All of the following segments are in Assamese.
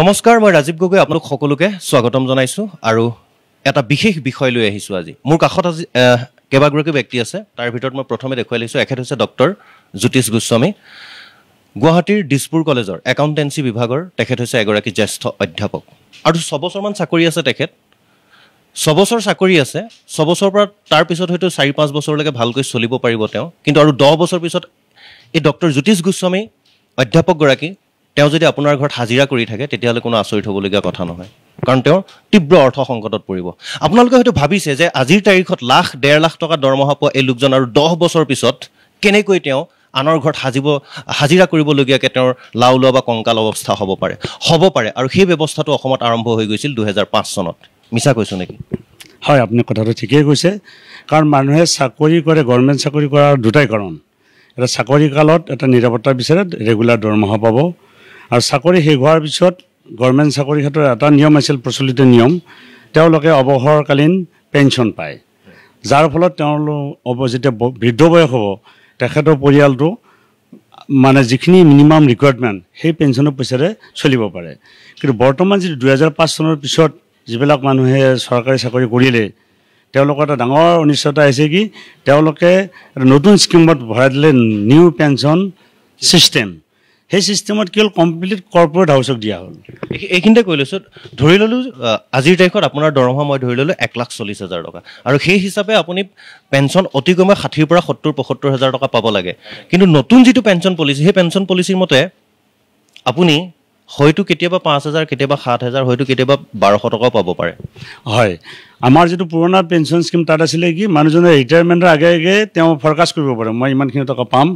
নমস্কাৰ মই ৰাজীৱ গগৈ আপোনালোক সকলোকে স্বাগতম জনাইছোঁ আৰু এটা বিশেষ বিষয় লৈ আহিছোঁ আজি মোৰ কাষত আজি কেইবাগৰাকী ব্যক্তি আছে তাৰ ভিতৰত মই প্ৰথমে দেখুৱাই লৈছোঁ এখেত হৈছে ডক্টৰ জ্যোতিষ গোস্বামী গুৱাহাটীৰ দিছপুৰ কলেজৰ একাউণ্টেঞ্চি বিভাগৰ তেখেত হৈছে এগৰাকী জ্যেষ্ঠ অধ্যাপক আৰু ছবছৰমান চাকৰি আছে তেখেত ছবছৰ চাকৰি আছে ছবছৰ পৰা তাৰপিছত হয়তো চাৰি পাঁচ বছৰলৈকে ভালকৈ চলিব পাৰিব তেওঁ কিন্তু আৰু দহ বছৰ পিছত এই ডক্টৰ জ্যোতিষ গোস্বামী অধ্যাপকগৰাকী তেওঁ যদি আপোনাৰ ঘৰত হাজিৰা কৰি থাকে তেতিয়াহ'লে কোনো আচৰিত হ'বলগীয়া কথা নহয় কাৰণ তেওঁৰ তীব্ৰ অৰ্থ সংকটত পৰিব আপোনালোকে হয়তো ভাবিছে যে আজিৰ তাৰিখত লাখ ডেৰ লাখ টকা দৰমহা পোৱা এই লোকজন আৰু দহ বছৰ পিছত কেনেকৈ তেওঁ আনৰ ঘৰত সাজিব হাজিৰা কৰিবলগীয়াকৈ তেওঁৰ লাও লোৱা বা কংকাল অৱস্থা হ'ব পাৰে হ'ব পাৰে আৰু সেই ব্যৱস্থাটো অসমত আৰম্ভ হৈ গৈছিল দুহেজাৰ পাঁচ চনত মিছা কৈছোঁ নেকি হয় আপুনি কথাটো ঠিকেই কৈছে কাৰণ মানুহে চাকৰি কৰে গভৰ্ণমেণ্ট চাকৰি কৰাৰ দুটাই কাৰণ এটা চাকৰি কালত এটা নিৰাপত্তা বিচাৰে ৰেগুলাৰ দৰমহা পাব আৰু চাকৰি শেষ হোৱাৰ পিছত গভৰ্ণমেণ্ট চাকৰিৰ ক্ষেত্ৰত এটা নিয়ম আছিল প্ৰচলিত নিয়ম তেওঁলোকে অৱসৰকালীন পেঞ্চন পায় যাৰ ফলত তেওঁলোক যেতিয়া বৃদ্ধ বয়স হ'ব তেখেতৰ পৰিয়ালটো মানে যিখিনি মিনিমাম ৰিকুৱাৰমেণ্ট সেই পেঞ্চনৰ পইচাৰে চলিব পাৰে কিন্তু বৰ্তমান যিটো দুহেজাৰ পাঁচ চনৰ পিছত যিবিলাক মানুহে চৰকাৰী চাকৰি কৰিলে তেওঁলোকৰ এটা ডাঙৰ অনিশ্চয়তা আহিছে কি তেওঁলোকে এটা নতুন স্কীমত ভৰাই দিলে নিউ পেঞ্চন ছিষ্টেম সেই ছিষ্টেমত কি হ'ল কমপ্লিট কৰ্পৰেট হাউচক দিয়া হ'ল এইখিনিতে কৈ লৈছোঁ ধৰি ল'লোঁ আজিৰ তাৰিখত আপোনাৰ দৰমহা মই ধৰি ল'লোঁ এক লাখ চল্লিছ হাজাৰ টকা আৰু সেই হিচাপে আপুনি পেঞ্চন অতি কমে ষাঠিৰ পৰা সত্তৰ পঁসত্তৰ হাজাৰ টকা পাব লাগে কিন্তু নতুন যিটো পেঞ্চন পলিচি সেই পেঞ্চন পলিচিৰ মতে আপুনি হয়তো কেতিয়াবা পাঁচ হাজাৰ কেতিয়াবা সাত হাজাৰ হয়তো কেতিয়াবা বাৰশ টকাও পাব পাৰে হয় আমাৰ যিটো পুৰণা পেঞ্চন স্কীম তাত আছিলে কি মানুহজনে ৰিটায়াৰমেণ্টৰ আগে আগে তেওঁ ফৰকাষ্ট কৰিব পাৰে মই ইমানখিনি টকা পাম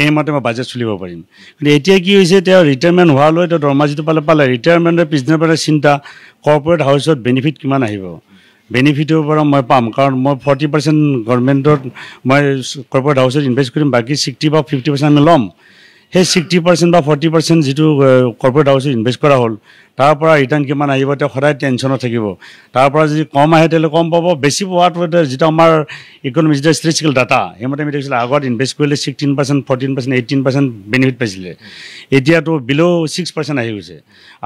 এইমতে মই বাজেট চলিব পাৰিম কিন্তু এতিয়া কি হৈছে তেওঁ ৰিটায়াৰমেণ্ট হোৱালৈ তেওঁ দৰমহা যিটো পালে পালে ৰিটায়াৰমেণ্টৰ পিছদিনাৰ পৰা চিন্তা কৰ্পৰেট হাউচত বেনিফিট কিমান আহিব বেনিফিটৰ পৰা মই পাম কাৰণ মই ফৰ্টি পাৰ্চেণ্ট গভৰ্ণমেণ্টত মই কৰ্পৰেট হাউচত ইনভেষ্ট কৰিম বাকী ছিক্সটি বা ফিফটি পাৰ্চেণ্ট আমি ল'ম সেই ছিক্সটি পাৰ্চেণ্ট বা ফৰ্টি পাৰ্চেণ্ট যিটো কৰ্পৰেট হাউচত ইনভেষ্ট কৰা হ'ল তাৰ পৰা ৰিটাৰ্ণ কিমান আহিব তেওঁ সদায় টেনশ্যনত থাকিব তাৰ পৰা যদি কম আহে তেতিয়াহ'লে কম পাব বেছি পোৱাটো যিটো আমাৰ ইকনমি যিটো ষ্টেটিষ্টিকেল ডাটা সেইমতে আমি দেখিছিলোঁ আগত ইনভেষ্ট কৰিলে sixteen percent fourteen percent eighteen percent benefit পাইছিলে এতিয়াতো বিল' ছিক্স পাৰ্চেণ্ট আহি গৈছে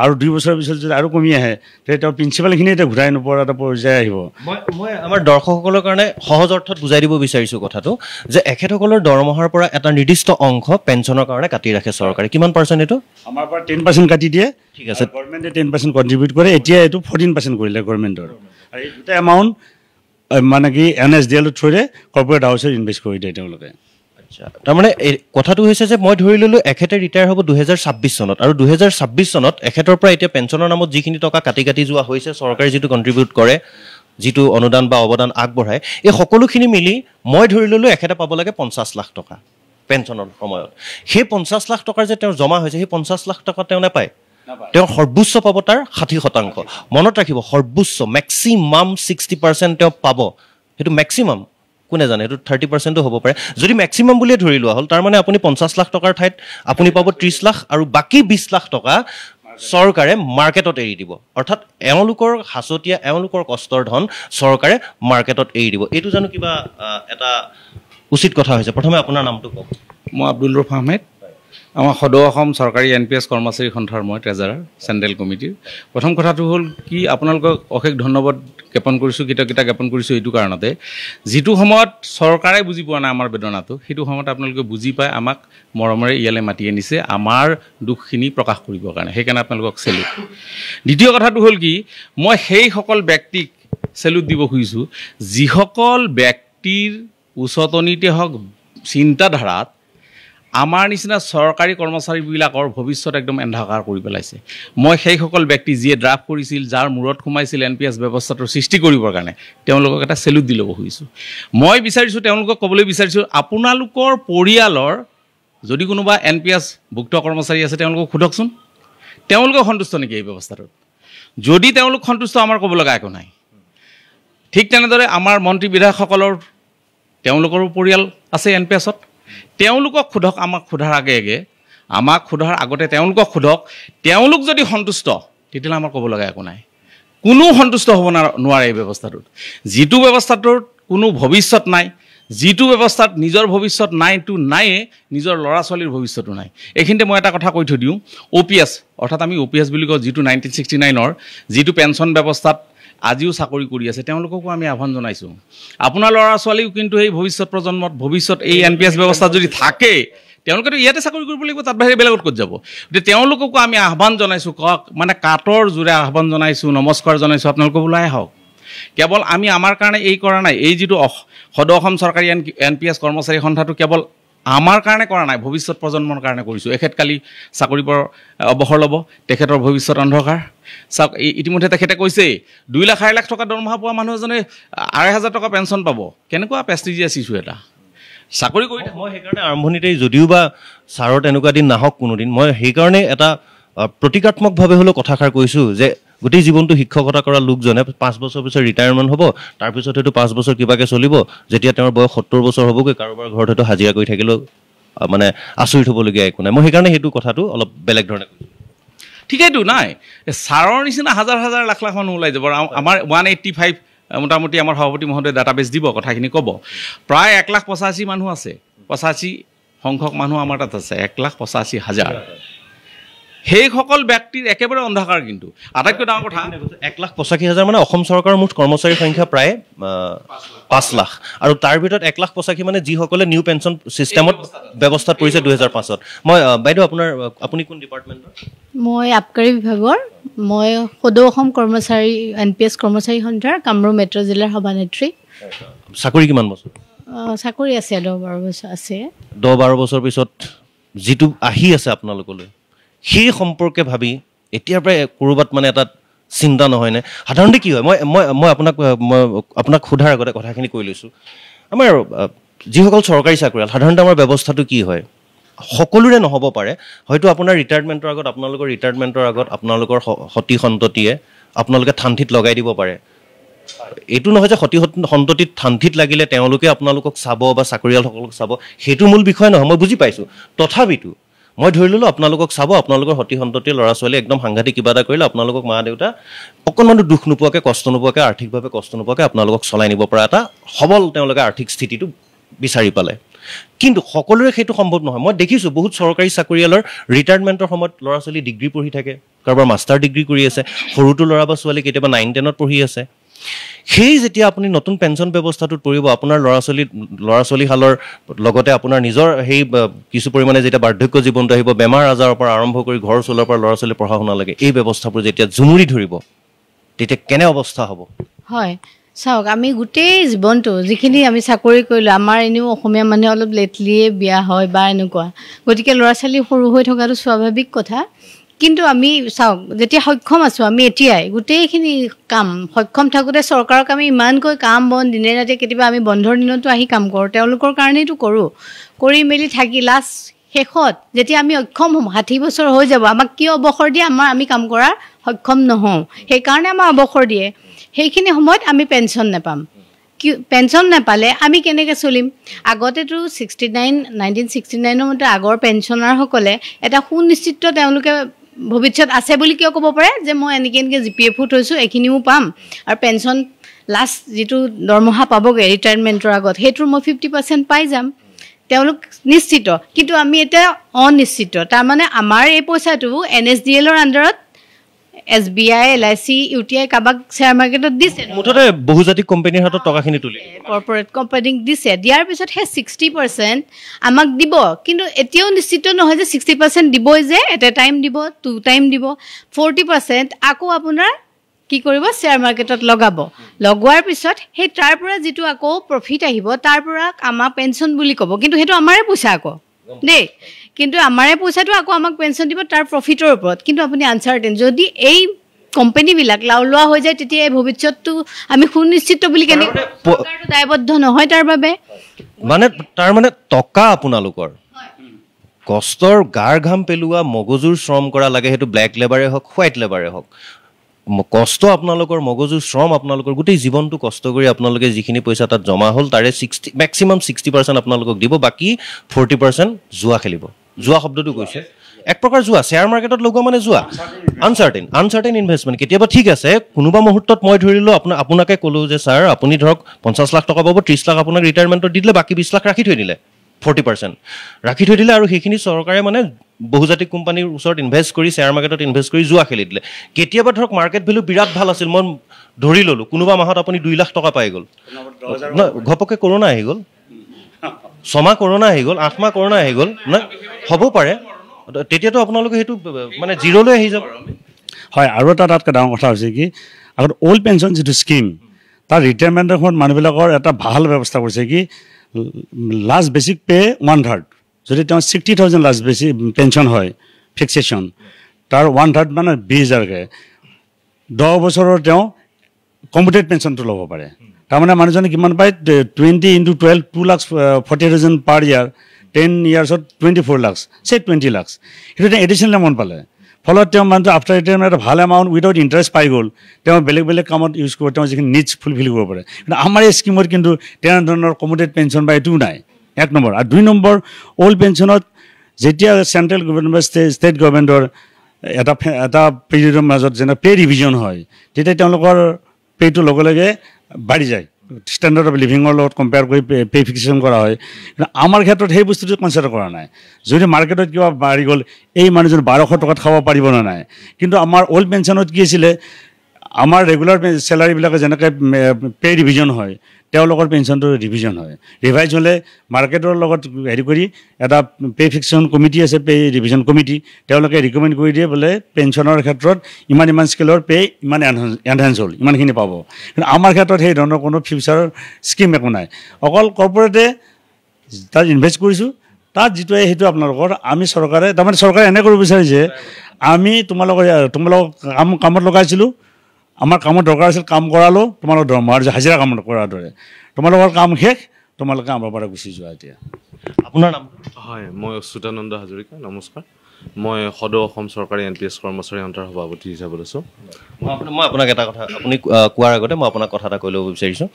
আৰু দুই বছৰৰ পিছত যদি আৰু কমি আহে তেতিয়া তেওঁ প্ৰিন্সিপালখিনিয়ে এতিয়া ঘূৰাই নোপোৱাৰ এটা পৰ্যায় আহিব মই মই আমাৰ দৰ্শকসকলৰ কাৰণে সহজ অৰ্থত বুজাই দিব বিচাৰিছোঁ কথাটো যে এখেতসকলৰ দৰমহাৰ পৰা এটা নিৰ্দিষ্ট অংশ পেঞ্চনৰ কাৰণে কাটি ৰাখে চৰকাৰে কিমান পাৰ্চেণ্ট এইটো আমাৰ পৰা টেন পাৰ্চেণ্ট কাটি দিয়ে ঠিক আছে গভৰ্ণমেণ্টে টেন পাৰ্চেণ্ট কণ্ট্ৰিবিউট কৰে এতিয়া এইটো ফৰ্টিন পাৰ্চেণ্ট কৰিলে গভৰ্ণমেণ্টৰ আৰু এই দুটা এমাউণ্ট মানে কি এন এছ ডি এল থ্ৰুৰে কৰ্পৰেট হাউচত ইনভেষ্ট কৰি দিয়ে তেওঁলোকে আচ্ছা তাৰমানে কথাটো হৈছে যে মই ধৰি ল'লোঁ এখেতে ৰিটায়াৰ হ'ব দুহেজাৰ ছাব্বিছ চনত আৰু দুহেজাৰ ছাব্বিছ চনত এখেতৰ পৰা এতিয়া পেঞ্চনৰ নামত যিখিনি টকা কাটি কাটি যোৱা হৈছে চৰকাৰে যিটো কণ্ট্ৰিবিউট কৰে যিটো অনুদান বা অৱদান আগবঢ়ায় এই সকলোখিনি মিলি মই ধৰি ল'লোঁ এখেতে পাব লাগে পঞ্চাছ লাখ টকা পেঞ্চনৰ সময়ত সেই পঞ্চাছ লাখ টকাৰ যে তেওঁ জমা হৈছে সেই পঞ্চাছ লাখ টকা তেওঁ নাপায় তেওঁ সৰ্বোচ্চ পাব তাৰ ষাঠি শতাংশ মনত ৰাখিব সৰ্বোচ্চ মেক্সিমাম ছিক্সটি পাৰ্চেণ্ট তেওঁ পাব সেইটো মেক্সিমাম কোনে জানে সেইটো থাৰ্টি পাৰ্চেণ্টো হ'ব পাৰে যদি মেক্সিমাম বুলিয়ে ধৰি লোৱা হ'ল তাৰমানে আপুনি পঞ্চাছ লাখ টকাৰ ঠাইত আপুনি পাব ত্ৰিছ লাখ আৰু বাকী বিছ লাখ টকা চৰকাৰে মাৰ্কেটত এৰি দিব অৰ্থাৎ এওঁলোকৰ সাঁচতীয়া এওঁলোকৰ কষ্টৰ ধন চৰকাৰে মাৰ্কেটত এৰি দিব এইটো জানো কিবা এটা উচিত কথা হৈছে প্ৰথমে আপোনাৰ নামটো কওক মই আব্দুল ৰফ আহমেদ আমাৰ সদৌ অসম চৰকাৰী এন পি এছ কৰ্মচাৰী সন্থাৰ মই ট্ৰেজাৰাৰ চেণ্ট্ৰেল কমিটিৰ প্ৰথম কথাটো হ'ল কি আপোনালোকক অশেষ ধন্যবাদ জ্ঞাপন কৰিছোঁ কৃতজ্ঞতা জ্ঞাপন কৰিছোঁ এইটো কাৰণতে যিটো সময়ত চৰকাৰে বুজি পোৱা নাই আমাৰ বেদনাটো সেইটো সময়ত আপোনালোকে বুজি পাই আমাক মৰমেৰে ইয়ালৈ মাতি আনিছে আমাৰ দুখখিনি প্ৰকাশ কৰিবৰ কাৰণে সেইকাৰণে আপোনালোকক চেলুট দ্বিতীয় কথাটো হ'ল কি মই সেইসকল ব্যক্তিক চেলুট দিব খুজিছোঁ যিসকল ব্যক্তিৰ উচতনিতে হওক চিন্তাধাৰাত আমাৰ নিচিনা চৰকাৰী কৰ্মচাৰীবিলাকৰ ভৱিষ্যত একদম এন্ধাকাৰ কৰি পেলাইছে মই সেইসকল ব্যক্তি যিয়ে ড্ৰাফ্ট কৰিছিল যাৰ মূৰত সোমাইছিল এন পি এছ ব্যৱস্থাটোৰ সৃষ্টি কৰিবৰ কাৰণে তেওঁলোকক এটা চেলুট দি ল'ব খুজিছোঁ মই বিচাৰিছোঁ তেওঁলোকক ক'বলৈ বিচাৰিছোঁ আপোনালোকৰ পৰিয়ালৰ যদি কোনোবা এন পি এছ ভুক্ত কৰ্মচাৰী আছে তেওঁলোকক সোধকচোন তেওঁলোকে সন্তুষ্ট নেকি এই ব্যৱস্থাটোত যদি তেওঁলোক সন্তুষ্ট আমাৰ ক'ব লগা একো নাই ঠিক তেনেদৰে আমাৰ মন্ত্ৰী বিধায়কসকলৰ তেওঁলোকৰো পৰিয়াল আছে এন পি এছত তেওঁলোকক সোধক আমাক সোধাৰ আগে আগে আমাক সোধাৰ আগতে তেওঁলোকক সোধক তেওঁলোক যদি সন্তুষ্ট তেতিয়াহ'লে আমাৰ ক'ব লগা একো নাই কোনো সন্তুষ্ট হ'ব নোৱাৰে এই ব্যৱস্থাটোত যিটো ব্যৱস্থাটোত কোনো ভৱিষ্যত নাই যিটো ব্যৱস্থাত নিজৰ ভৱিষ্যত নাইটো নায়েই নিজৰ ল'ৰা ছোৱালীৰ ভৱিষ্যতো নাই এইখিনিতে মই এটা কথা কৈ থৈ দিওঁ অ' পি এছ অৰ্থাৎ আমি অ' পি এছ বুলি কওঁ যিটো নাইনটিন ছিক্সটি নাইনৰ যিটো পেঞ্চন ব্যৱস্থাত আজিও চাকৰি কৰি আছে তেওঁলোককো আমি আহ্বান জনাইছোঁ আপোনাৰ ল'ৰা ছোৱালীও কিন্তু সেই ভৱিষ্যত প্ৰজন্মত ভৱিষ্যত এই এন পি এছ ব্যৱস্থা যদি থাকে তেওঁলোকেতো ইয়াতে চাকৰি কৰিব লাগিব তাত বাহিৰে বেলেগত ক'ত যাব গতিকে তেওঁলোককো আমি আহ্বান জনাইছোঁ কওক মানে কাটৰ জোৰে আহ্বান জনাইছোঁ নমস্কাৰ জনাইছোঁ আপোনালোকে ওলাই আহক কেৱল আমি আমাৰ কাৰণে এই কৰা নাই এই যিটো সদৌ অসম চৰকাৰী এন এন পি এছ কৰ্মচাৰী সন্থাটো কেৱল আমাৰ কাৰণে কৰা নাই ভৱিষ্যত প্ৰজন্মৰ কাৰণে কৰিছোঁ এখেত কালি চাকৰিৰ পৰা অৱসৰ ল'ব তেখেতৰ ভৱিষ্যত অন্ধকাৰ চাওক ইতিমধ্যে তেখেতে কৈছেই দুই লাখ আঢ়ৈ লাখ টকা দৰমহা পোৱা মানুহ এজনে আঢ়ৈ হাজাৰ টকা পেঞ্চন পাব কেনেকুৱা প্ৰেষ্টিজিয়াছ ইছ্যু এটা চাকৰি কৰি মই সেইকাৰণে আৰম্ভণিতেই যদিও বা ছাৰৰ তেনেকুৱা দিন নাহক কোনোদিন মই সেইকাৰণেই এটা প্ৰতীকাত্মকভাৱে হ'লেও কথাষাৰ কৈছোঁ যে গোটেই জীৱনটো শিক্ষকতা কৰা লোকজনে পাঁচ বছৰ পিছত ৰিটায়াৰমেণ্ট হ'ব তাৰপিছত হয়তো পাঁচ বছৰ কিবাকৈ চলিব যেতিয়া তেওঁৰ বয়স সত্তৰ বছৰ হ'বগৈ কাৰোবাৰ ঘৰত হয়তো হাজিৰা কৰি থাকিলেও মানে আচৰিত হ'বলগীয়া একো নাই মই সেইকাৰণে সেইটো কথাটো অলপ বেলেগ ধৰণে কৈছোঁ ঠিকেইতো নাই ছাৰৰ নিচিনা হাজাৰ হাজাৰ লাখ লাখ মানুহ ওলাই যাব আৰু আমাৰ ওৱান এইটি ফাইভ মোটামুটি আমাৰ সভাপতি মহোদয়ে ডাটা বেছ দিব কথাখিনি ক'ব প্ৰায় এক লাখ পঁচাশী মানুহ আছে পঁচাশী সংখ্যক মানুহ আমাৰ তাত আছে এক লাখ পঁচাশী হাজাৰ সেইসকল ব্যক্তিৰ একেবাৰে অন্ধকাৰ কিন্তু আটাইতকৈ ডাঙৰ কথা এক লাখ পঁচাশী হাজাৰ মানে অসম চৰকাৰৰ মুঠ কৰ্মচাৰীৰ সংখ্যা প্ৰায় পাঁচ লাখ আৰু তাৰ ভিতৰত এক লাখ পঁচাশী মানে যিসকলে নিউ পেঞ্চন ছিষ্টেমত ব্যৱস্থাত পৰিছে দুহেজাৰ পাঁচত মই বাইদেউ আপোনাৰ আপুনি কোন ডিপাৰ্টমেণ্টৰ মই আবকাৰী বিভাগৰ মই সদৌ অসম কৰ্মচাৰী এন পি এছ কৰ্মচাৰী সন্থাৰ কামৰূপ মেট্ৰ' জিলাৰ সভানেত্ৰী চাকৰি কিমান বছৰ চাকৰি আছে দহ বাৰ বছৰ আছে দহ বাৰ বছৰ পিছত যিটো আহি আছে আপোনালোকলৈ সেই সম্পৰ্কে ভাবি এতিয়াৰ পৰাই ক'ৰবাত মানে এটা চিন্তা নহয়নে সাধাৰণতে কি হয় মই মই মই আপোনাক মই আপোনাক সোধাৰ আগতে কথাখিনি কৈ লৈছোঁ আমাৰ যিসকল চৰকাৰী চাকৰিয়াল সাধাৰণতে আমাৰ ব্যৱস্থাটো কি হয় সকলোৰে নহ'ব পাৰে হয়তো আপোনাৰ ৰিটায়াৰমেণ্টৰ আগত আপোনালোকৰ ৰিটায়াৰমেণ্টৰ আগত আপোনালোকৰ সতি সন্ততিয়ে আপোনালোকে থানথিত লগাই দিব পাৰে এইটো নহয় যে সতি সন্ততিত থানথিত লাগিলে তেওঁলোকে আপোনালোকক চাব বা চাকৰিয়ালসকলক চাব সেইটো মূল বিষয় নহয় মই বুজি পাইছোঁ তথাপিতো মই ধৰি ললোঁ আপোনালোকক চাব আপোনালোকৰ সতি সন্ততিয়ে ল'ৰা ছোৱালী একদম সাংঘাতিক কিবা এটা কৰিলে আপোনালোকক মা দেউতা অকণমানো দুখ নোপোৱাকৈ কষ্ট নোপোৱাকৈ আৰ্থিকভাৱে কষ্ট নোপোৱাকৈ আপোনালোকক চলাই নিব পৰা এটা সবল তেওঁলোকে আৰ্থিক স্থিতিটো বিচাৰি পালে কিন্তু সকলোৰে সেইটো সম্ভৱ নহয় মই দেখিছোঁ বহুত চৰকাৰী চাকৰিয়ালৰ ৰিটায়াৰমেণ্টৰ সময়ত ল'ৰা ছোৱালী ডিগ্ৰী পঢ়ি থাকে কাৰোবাৰ মাষ্টাৰ ডিগ্ৰী কৰি আছে সৰুটো ল'ৰা বা ছোৱালী কেতিয়াবা নাইন টেনত পঢ়ি আছে সেই যেতিয়া আপুনি নতুন পেঞ্চন ব্যৱস্থাটোত পৰিব আপোনাৰ ল'ৰা ছোৱালী ল'ৰা ছোৱালীহালৰ লগতে আপোনাৰ নিজৰ সেই কিছু পৰিমাণে যেতিয়া বাৰ্ধক্য জীৱনটো আহিব বেমাৰ আজাৰৰ পৰা আৰম্ভ কৰি ঘৰ চলাৰ পৰা ল'ৰা ছোৱালী পঢ়া শুনালৈকে এই ব্যৱস্থাবোৰ যেতিয়া জুমুৰি ধৰিব তেতিয়া কেনে অৱস্থা হ'ব হয় চাওক আমি গোটেই জীৱনটো যিখিনি আমি চাকৰি কৰিলোঁ আমাৰ এনেও অসমীয়া মানুহে অলপ লেটলিয়ে বিয়া হয় বা এনেকুৱা গতিকে ল'ৰা ছোৱালী সৰু হৈ থকাটো স্বাভাৱিক কথা কিন্তু আমি চাওক যেতিয়া সক্ষম আছোঁ আমি এতিয়াই গোটেইখিনি কাম সক্ষম থাকোঁতে চৰকাৰক আমি ইমানকৈ কাম বন দিনে ৰাতিয়ে কেতিয়াবা আমি বন্ধৰ দিনতো আহি কাম কৰোঁ তেওঁলোকৰ কাৰণেইতো কৰোঁ কৰি মেলি থাকি লাষ্ট শেষত যেতিয়া আমি সক্ষম হ'ম ষাঠি বছৰ হৈ যাব আমাক কিয় অৱসৰ দিয়ে আমাৰ আমি কাম কৰাৰ সক্ষম নহওঁ সেইকাৰণে আমাৰ অৱসৰ দিয়ে সেইখিনি সময়ত আমি পেঞ্চন নাপাম কি পেঞ্চন নাপালে আমি কেনেকৈ চলিম আগতেতো ছিক্সটি নাইন নাইনটিন ছিক্সটি নাইনৰ মতে আগৰ পেঞ্চনাৰসকলে এটা সুনিশ্চিত তেওঁলোকে ভৱিষ্যত আছে বুলি কিয় ক'ব পাৰে যে মই এনেকৈ এনেকৈ জি পি এফো থৈছোঁ এইখিনিও পাম আৰু পেঞ্চন লাষ্ট যিটো দৰমহা পাবগৈ ৰিটায়াৰমেণ্টৰ আগত সেইটোৰ মই ফিফটি পাৰ্চেণ্ট পাই যাম তেওঁলোক নিশ্চিত কিন্তু আমি এতিয়া অনিশ্চিত তাৰমানে আমাৰ এই পইচাটো এন এছ ডি এলৰ আণ্ডাৰত S B I L I C U T I কাৰোবাক শ্বেয়াৰ মাৰ্কেটত দিছে মুঠতে বহুজাতিক কোম্পানীৰ হাতত টকাখিনি তুলি কৰ্পৰেট কোম্পানীক দিছে দিয়াৰ পিছত সেই ছিক্সটি পাৰ্চেণ্ট আমাক দিব কিন্তু এতিয়াও নিশ্চিত নহয় যে ছিক্সটি পাৰ্চেণ্ট দিবই যে এট এ টাইম দিব টু টাইম দিব ফৰ্টি পাৰ্চেণ্ট আকৌ আপোনাৰ কি কৰিব শ্বেয়াৰ মাৰ্কেটত লগাব লগোৱাৰ পিছত সেই তাৰ পৰা যিটো আকৌ প্ৰফিট আহিব তাৰ পৰা আমাৰ পেঞ্চন বুলি ক'ব কিন্তু সেইটো আমাৰে পইচা আকৌ দেই কিন্তু আমাৰে পইচাটো আকৌ আমাক পেঞ্চন দিব তাৰ প্ৰফিটৰ ওপৰত কিন্তু আপুনি আনচাৰ্টেন যদি এই কোম্পানীবিলাক লাওলোৱা হৈ যায় তেতিয়া এই ভৱিষ্যতটো আমি সুনিশ্চিত বুলি কেনে দায়বদ্ধ নহয় তাৰ বাবে মানে তাৰ মানে টকা আপোনালোকৰ কষ্টৰ গাৰ ঘাম পেলোৱা মগজুৰ শ্ৰম কৰা লাগে সেইটো ব্লেক লেবাৰে হওক হোৱাইট লেবাৰে হওক কষ্ট আপোনালোকৰ মগজুৰ শ্ৰম আপোনালোকৰ গোটেই জীৱনটো কষ্ট কৰি আপোনালোকে যিখিনি পইচা তাত জমা হ'ল তাৰে ছিক্সটি মেক্সিমাম ছিক্সটি পাৰ্চেণ্ট আপোনালোকক দিব বাকী ফৰ্টি পাৰ্চেণ্ট জোৱা খেলিব যোৱা শব্দটো কৈছে এক প্ৰকাৰ যোৱা শ্বেয়াৰ মাৰ্কেটত লগোৱা মানে যোৱা আনচাৰ্টেইন আনচাৰ্টেইন ইনভেষ্টমেণ্ট কেতিয়াবা ঠিক আছে কোনোবা মুহূৰ্তত মই ধৰিলোঁ আপোনাৰ আপোনাকে ক'লোঁ যে ছাৰ আপুনি ধৰক পঞ্চাছ লাখ টকা পাব ত্ৰিছ লাখ আপোনাক ৰিটায়াৰমেণ্টত দি দিলে বাকী বিছ লাখ ৰাখি থৈ দিলে ফৰ্টি পাৰ্চেণ্ট ৰাখি থৈ দিলে আৰু সেইখিনি চৰকাৰে মানে বহুজাতিক কোম্পানীৰ ওচৰত ইনভেষ্ট কৰি শ্বেয়াৰ মাৰ্কেটত ইনভেষ্ট কৰি যোৱা খেলি দিলে কেতিয়াবা ধৰক মাৰ্কেট ভেলু বিৰাট ভাল আছিল মই ধৰি ললোঁ কোনোবা মাহত আপুনি দুই লাখ টকা পাই গ'ল ঘপককৈ কৰোণা আহি গ'ল ছমাহ কৰোণা আহি গ'ল আঠমাহ কৰোণা আহি গ'ল নহয় হ'ব পাৰে তেতিয়াতো আপোনালোকে সেইটো মানে জিৰ'লৈ আহি যাব হয় আৰু এটা তাতকৈ ডাঙৰ কথা হৈছে কি আগত অ'ল্ড পেঞ্চন যিটো স্কীম তাৰ ৰিটায়াৰমেণ্টৰ সময়ত মানুহবিলাকৰ এটা ভাল ব্যৱস্থা কৰিছে কি last basic pay one third যদি তেওঁ sixty thousand last basic pension হয় ফিক্সেশ্যন তাৰ ওৱান থাৰ্ড মানে বিছ হাজাৰকৈ দহ বছৰৰ তেওঁ কম্পিউটেড পেঞ্চনটো ল'ব পাৰে তাৰমানে মানুহজনে কিমান পায় twenty into twelve two lakh forty thousand per year ten ইয়াৰ্ছত টুৱেণ্টি ফ'ৰ লাখছ চে টুৱেণ্টি লাখছ সেইটো তেওঁ এডিশ্যনেল এমাউণ্ট পালে ফলত তেওঁ মানুহটো আফটাৰ ৰিটাৰমেণ্ট এটা ভাল এমাউণ্ট উইদাউট ইণ্টাৰেষ্ট পাই গ'ল তেওঁ বেলেগ বেলেগ কামত ইউজ কৰিব তেওঁ যিখিনি নিডছ ফুলফিল কৰিব পাৰে কিন্তু আমাৰ এই স্কিমত কিন্তু তেনেধৰণৰ কমোডেট পেঞ্চন বা এইটোও নাই এক নম্বৰ আৰু দুই নম্বৰ অল্ড পেঞ্চনত যেতিয়া চেণ্ট্ৰেল গভৰ্ণমেণ্ট বা ষ্টেট ষ্টেট গভৰ্ণমেণ্টৰ এটা এটা পিৰিয়ডৰ মাজত যেনে পে' ৰিভিজন হয় তেতিয়া তেওঁলোকৰ পে'টোৰ লগে লগে বাঢ়ি যায় ষ্টেণ্ডাৰ্ড অফ লিভিঙৰ লগত কম্পেয়াৰ কৰি পে' ফিক্সেশ্যন কৰা হয় কিন্তু আমাৰ ক্ষেত্ৰত সেই বস্তুটো কনচিডাৰ কৰা নাই যদি মাৰ্কেটত কিবা বাঢ়ি গ'ল এই মানুহজন বাৰশ টকাত খাব পাৰিব নে নাই কিন্তু আমাৰ অল্ড পেঞ্চনত কি আছিলে আমাৰ ৰেগুলাৰ চেলাৰীবিলাকে যেনেকৈ পে' ৰিভিজন হয় তেওঁলোকৰ পেঞ্চনটো ৰিভিজন হয় ৰিভাইজ হ'লে মাৰ্কেটৰ লগত হেৰি কৰি এটা পে' ফিক্সন কমিটি আছে পে' ৰিভিজন কমিটি তেওঁলোকে ৰিকমেণ্ড কৰি দিয়ে বোলে পেঞ্চনৰ ক্ষেত্ৰত ইমান ইমান স্কেলৰ পে' ইমান এনহেঞ্চ হ'ল ইমানখিনি পাব কিন্তু আমাৰ ক্ষেত্ৰত সেই ধৰণৰ কোনো ফিউচাৰ স্কীম একো নাই অকল কৰ্পৰেটে তাত ইনভেষ্ট কৰিছোঁ তাত যিটোৱে সেইটো আপোনালোকৰ আমি চৰকাৰে তাৰমানে চৰকাৰে এনে কৰিব বিচাৰিছে আমি তোমালোকৰ তোমালোকক কাম কামত লগাইছিলোঁ আমাৰ কামত দৰকাৰ আছিল কাম কৰালোঁ তোমালোকৰ দৰমহাৰ হাজিৰা কাম কৰাৰ দৰে তোমালোকৰ কাম শেষ তোমালোকে আমাৰ পৰা গুচি যোৱা এতিয়া আপোনাৰ নাম হয় মই অচ্যুতানন্দ হাজৰিকা নমস্কাৰ মই সদৌ অসম চৰকাৰী এন পি এছ কৰ্মচাৰী সন্থাৰ সভাপতি হিচাপে লৈছোঁ মই আপোনাক এটা কথা আপুনি কোৱাৰ আগতে মই আপোনাক কথা এটা কৈ ল'ব বিচাৰিছোঁ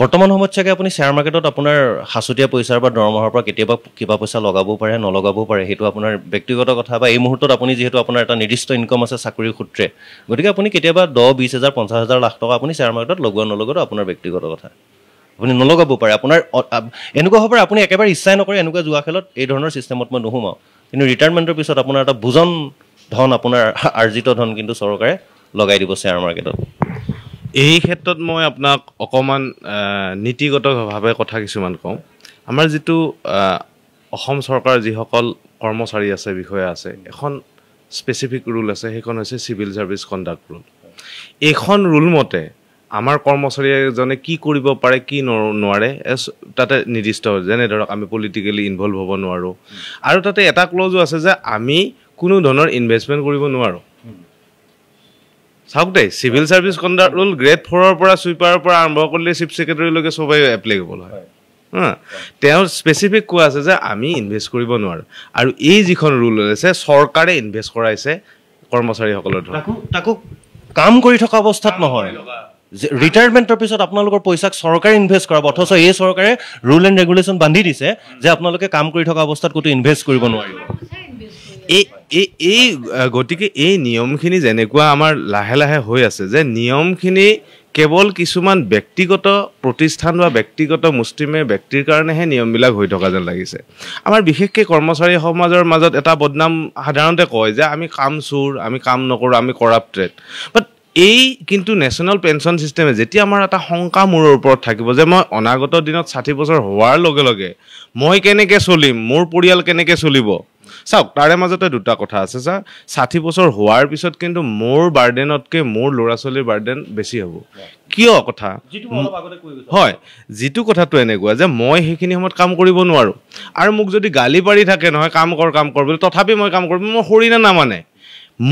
বৰ্তমান সময়ত চাগে আপুনি শ্বেয়াৰ মাৰ্কেটত আপোনাৰ সাঁচতীয়া পইচাৰ বা দৰমহাৰ পৰা কেতিয়াবা কিবা পইচা লগাবও পাৰে নলগাবও পাৰে সেইটো আপোনাৰ ব্যক্তিগত কথা বা এই মুহূৰ্তত আপুনি যিহেতু আপোনাৰ এটা নিৰ্দিষ্ট ইনকম আছে চাকৰিৰ সূত্ৰে গতিকে আপুনি কেতিয়াবা দহ বিছ হাজাৰ পঞ্চাছ হাজাৰ লাখ টকা আপুনি শ্বেয়াৰ মাৰ্কেটত লগোৱা নলগোৱাটো আপোনাৰ ব্যক্তিগত কথা আপুনি নলগাবও পাৰে আপোনাৰ এনেকুৱা হ'ব পাৰে আপুনি একেবাৰে ইচ্ছাই নকৰে এনেকুৱা যোৱা খেলত এই ধৰণৰ ছিষ্টেমত মই নুসুমাওঁ কিন্তু ৰিটায়াৰমেণ্টৰ পিছত আপোনাৰ এটা বুজন ধন আপোনাৰ আৰ্জিত ধন কিন্তু চৰকাৰে লগাই দিব শ্বেয়াৰ মাৰ্কেটত এই ক্ষেত্ৰত মই আপোনাক অকণমান নীতিগতভাৱে কথা কিছুমান কওঁ আমাৰ যিটো অসম চৰকাৰৰ যিসকল কৰ্মচাৰী আছে বিষয়া আছে এখন স্পেচিফিক ৰুল আছে সেইখন হৈছে চিভিল ছাৰ্ভিচ কণ্ডাক্ট ৰুল এইখন ৰুল মতে আমাৰ কৰ্মচাৰী এজনে কি কৰিব পাৰে কি নোৱাৰে তাতে নিৰ্দিষ্ট যেনে ধৰক আমি পলিটিকেলি ইনভলভ হ'ব নোৱাৰোঁ আৰু তাতে এটা ক্ল'জো আছে যে আমি কোনো ধৰণৰ ইনভেষ্টমেণ্ট কৰিব নোৱাৰোঁ চাওক দেই civil service conduct rule grade ফ'ৰৰ পৰা চুইপাৰৰ পৰা আৰম্ভ কৰিলে চিফ ছেক্ৰেটেৰীলৈকে চবেই এপ্লিকেবল হয় তেওঁ স্পেচিফিক কোৱা আছে যে আমি ইনভেষ্ট কৰিব নোৱাৰোঁ আৰু এই যিখন ৰুল ওলাইছে চৰকাৰে ইনভেষ্ট কৰাইছে কৰ্মচাৰীসকলৰ তাকো তাকো কাম কৰি থকা অৱস্থাত নহয় ৰিটায়াৰমেণ্টৰ পিছত আপোনালোকৰ পইচাক চৰকাৰে ইনভেষ্ট কৰাব অথচ এই চৰকাৰে ৰুল এণ্ড ৰেগুলেশ্যন বান্ধি দিছে যে আপোনালোকে কাম কৰি থকা অৱস্থাত ক'তো ইনভেষ্ট কৰিব নোৱাৰিব এই এই এই গতিকে এই নিয়মখিনি যেনেকুৱা আমাৰ লাহে লাহে হৈ আছে যে নিয়মখিনি কেৱল কিছুমান ব্যক্তিগত প্ৰতিষ্ঠান বা ব্যক্তিগত মুষ্টিমে ব্যক্তিৰ কাৰণেহে নিয়মবিলাক হৈ থকা যেন লাগিছে আমাৰ বিশেষকৈ কৰ্মচাৰী সমাজৰ মাজত এটা বদনাম সাধাৰণতে কয় যে আমি কাম চুৰ আমি কাম নকৰোঁ আমি কৰাপ্টেড বাট এই কিন্তু নেশ্যনেল পেঞ্চন ছিষ্টেমে যেতিয়া আমাৰ এটা শংকা মূৰৰ ওপৰত থাকিব যে মই অনাগত দিনত ষাঠি বছৰ হোৱাৰ লগে লগে মই কেনেকৈ চলিম মোৰ পৰিয়াল কেনেকৈ চলিব চাওক তাৰে মাজতে দুটা কথা আছে ছাৰ ষাঠি বছৰ হোৱাৰ পিছত কিন্তু মোৰ বাৰ্ডেনতকৈ মোৰ ল'ৰা ছোৱালীৰ বাৰ্ডেন বেছি হ'ব কিয় কথা হয় যিটো কথাটো এনেকুৱা যে মই সেইখিনি সময়ত কাম কৰিব নোৱাৰোঁ আৰু মোক যদি গালি পাৰি থাকে নহয় কাম কৰ কাম কৰ বুলি তথাপি মই কাম কৰিব মোৰ শৰীৰে নামানে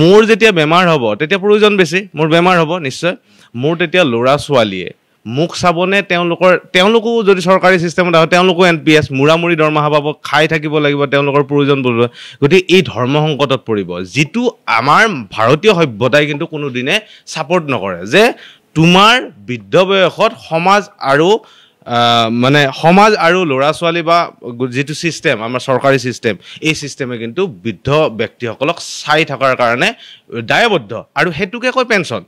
মোৰ যেতিয়া বেমাৰ হ'ব তেতিয়া প্ৰয়োজন বেছি মোৰ বেমাৰ হ'ব নিশ্চয় মোৰ তেতিয়া ল'ৰা ছোৱালীয়ে মুখ চাবনে তেওঁলোকৰ তেওঁলোকো যদি চৰকাৰী ছিষ্টেমত আহে তেওঁলোকো এন পি এছ মূৰি দৰমহা পাব খাই থাকিব লাগিব তেওঁলোকৰ প্ৰয়োজন বুলিব গতিকে এই ধৰ্ম সংকটত পৰিব যিটো আমাৰ ভাৰতীয় সভ্যতাই কিন্তু কোনোদিনে ছাপৰ্ট নকৰে যে তোমাৰ বৃদ্ধ বয়সত সমাজ আৰু মানে সমাজ আৰু ল'ৰা ছোৱালী বা যিটো ছিষ্টেম আমাৰ চৰকাৰী ছিষ্টেম এই ছিষ্টেমে কিন্তু বৃদ্ধ ব্যক্তিসকলক চাই থকাৰ কাৰণে দায়বদ্ধ আৰু সেইটোকে কয় পেঞ্চন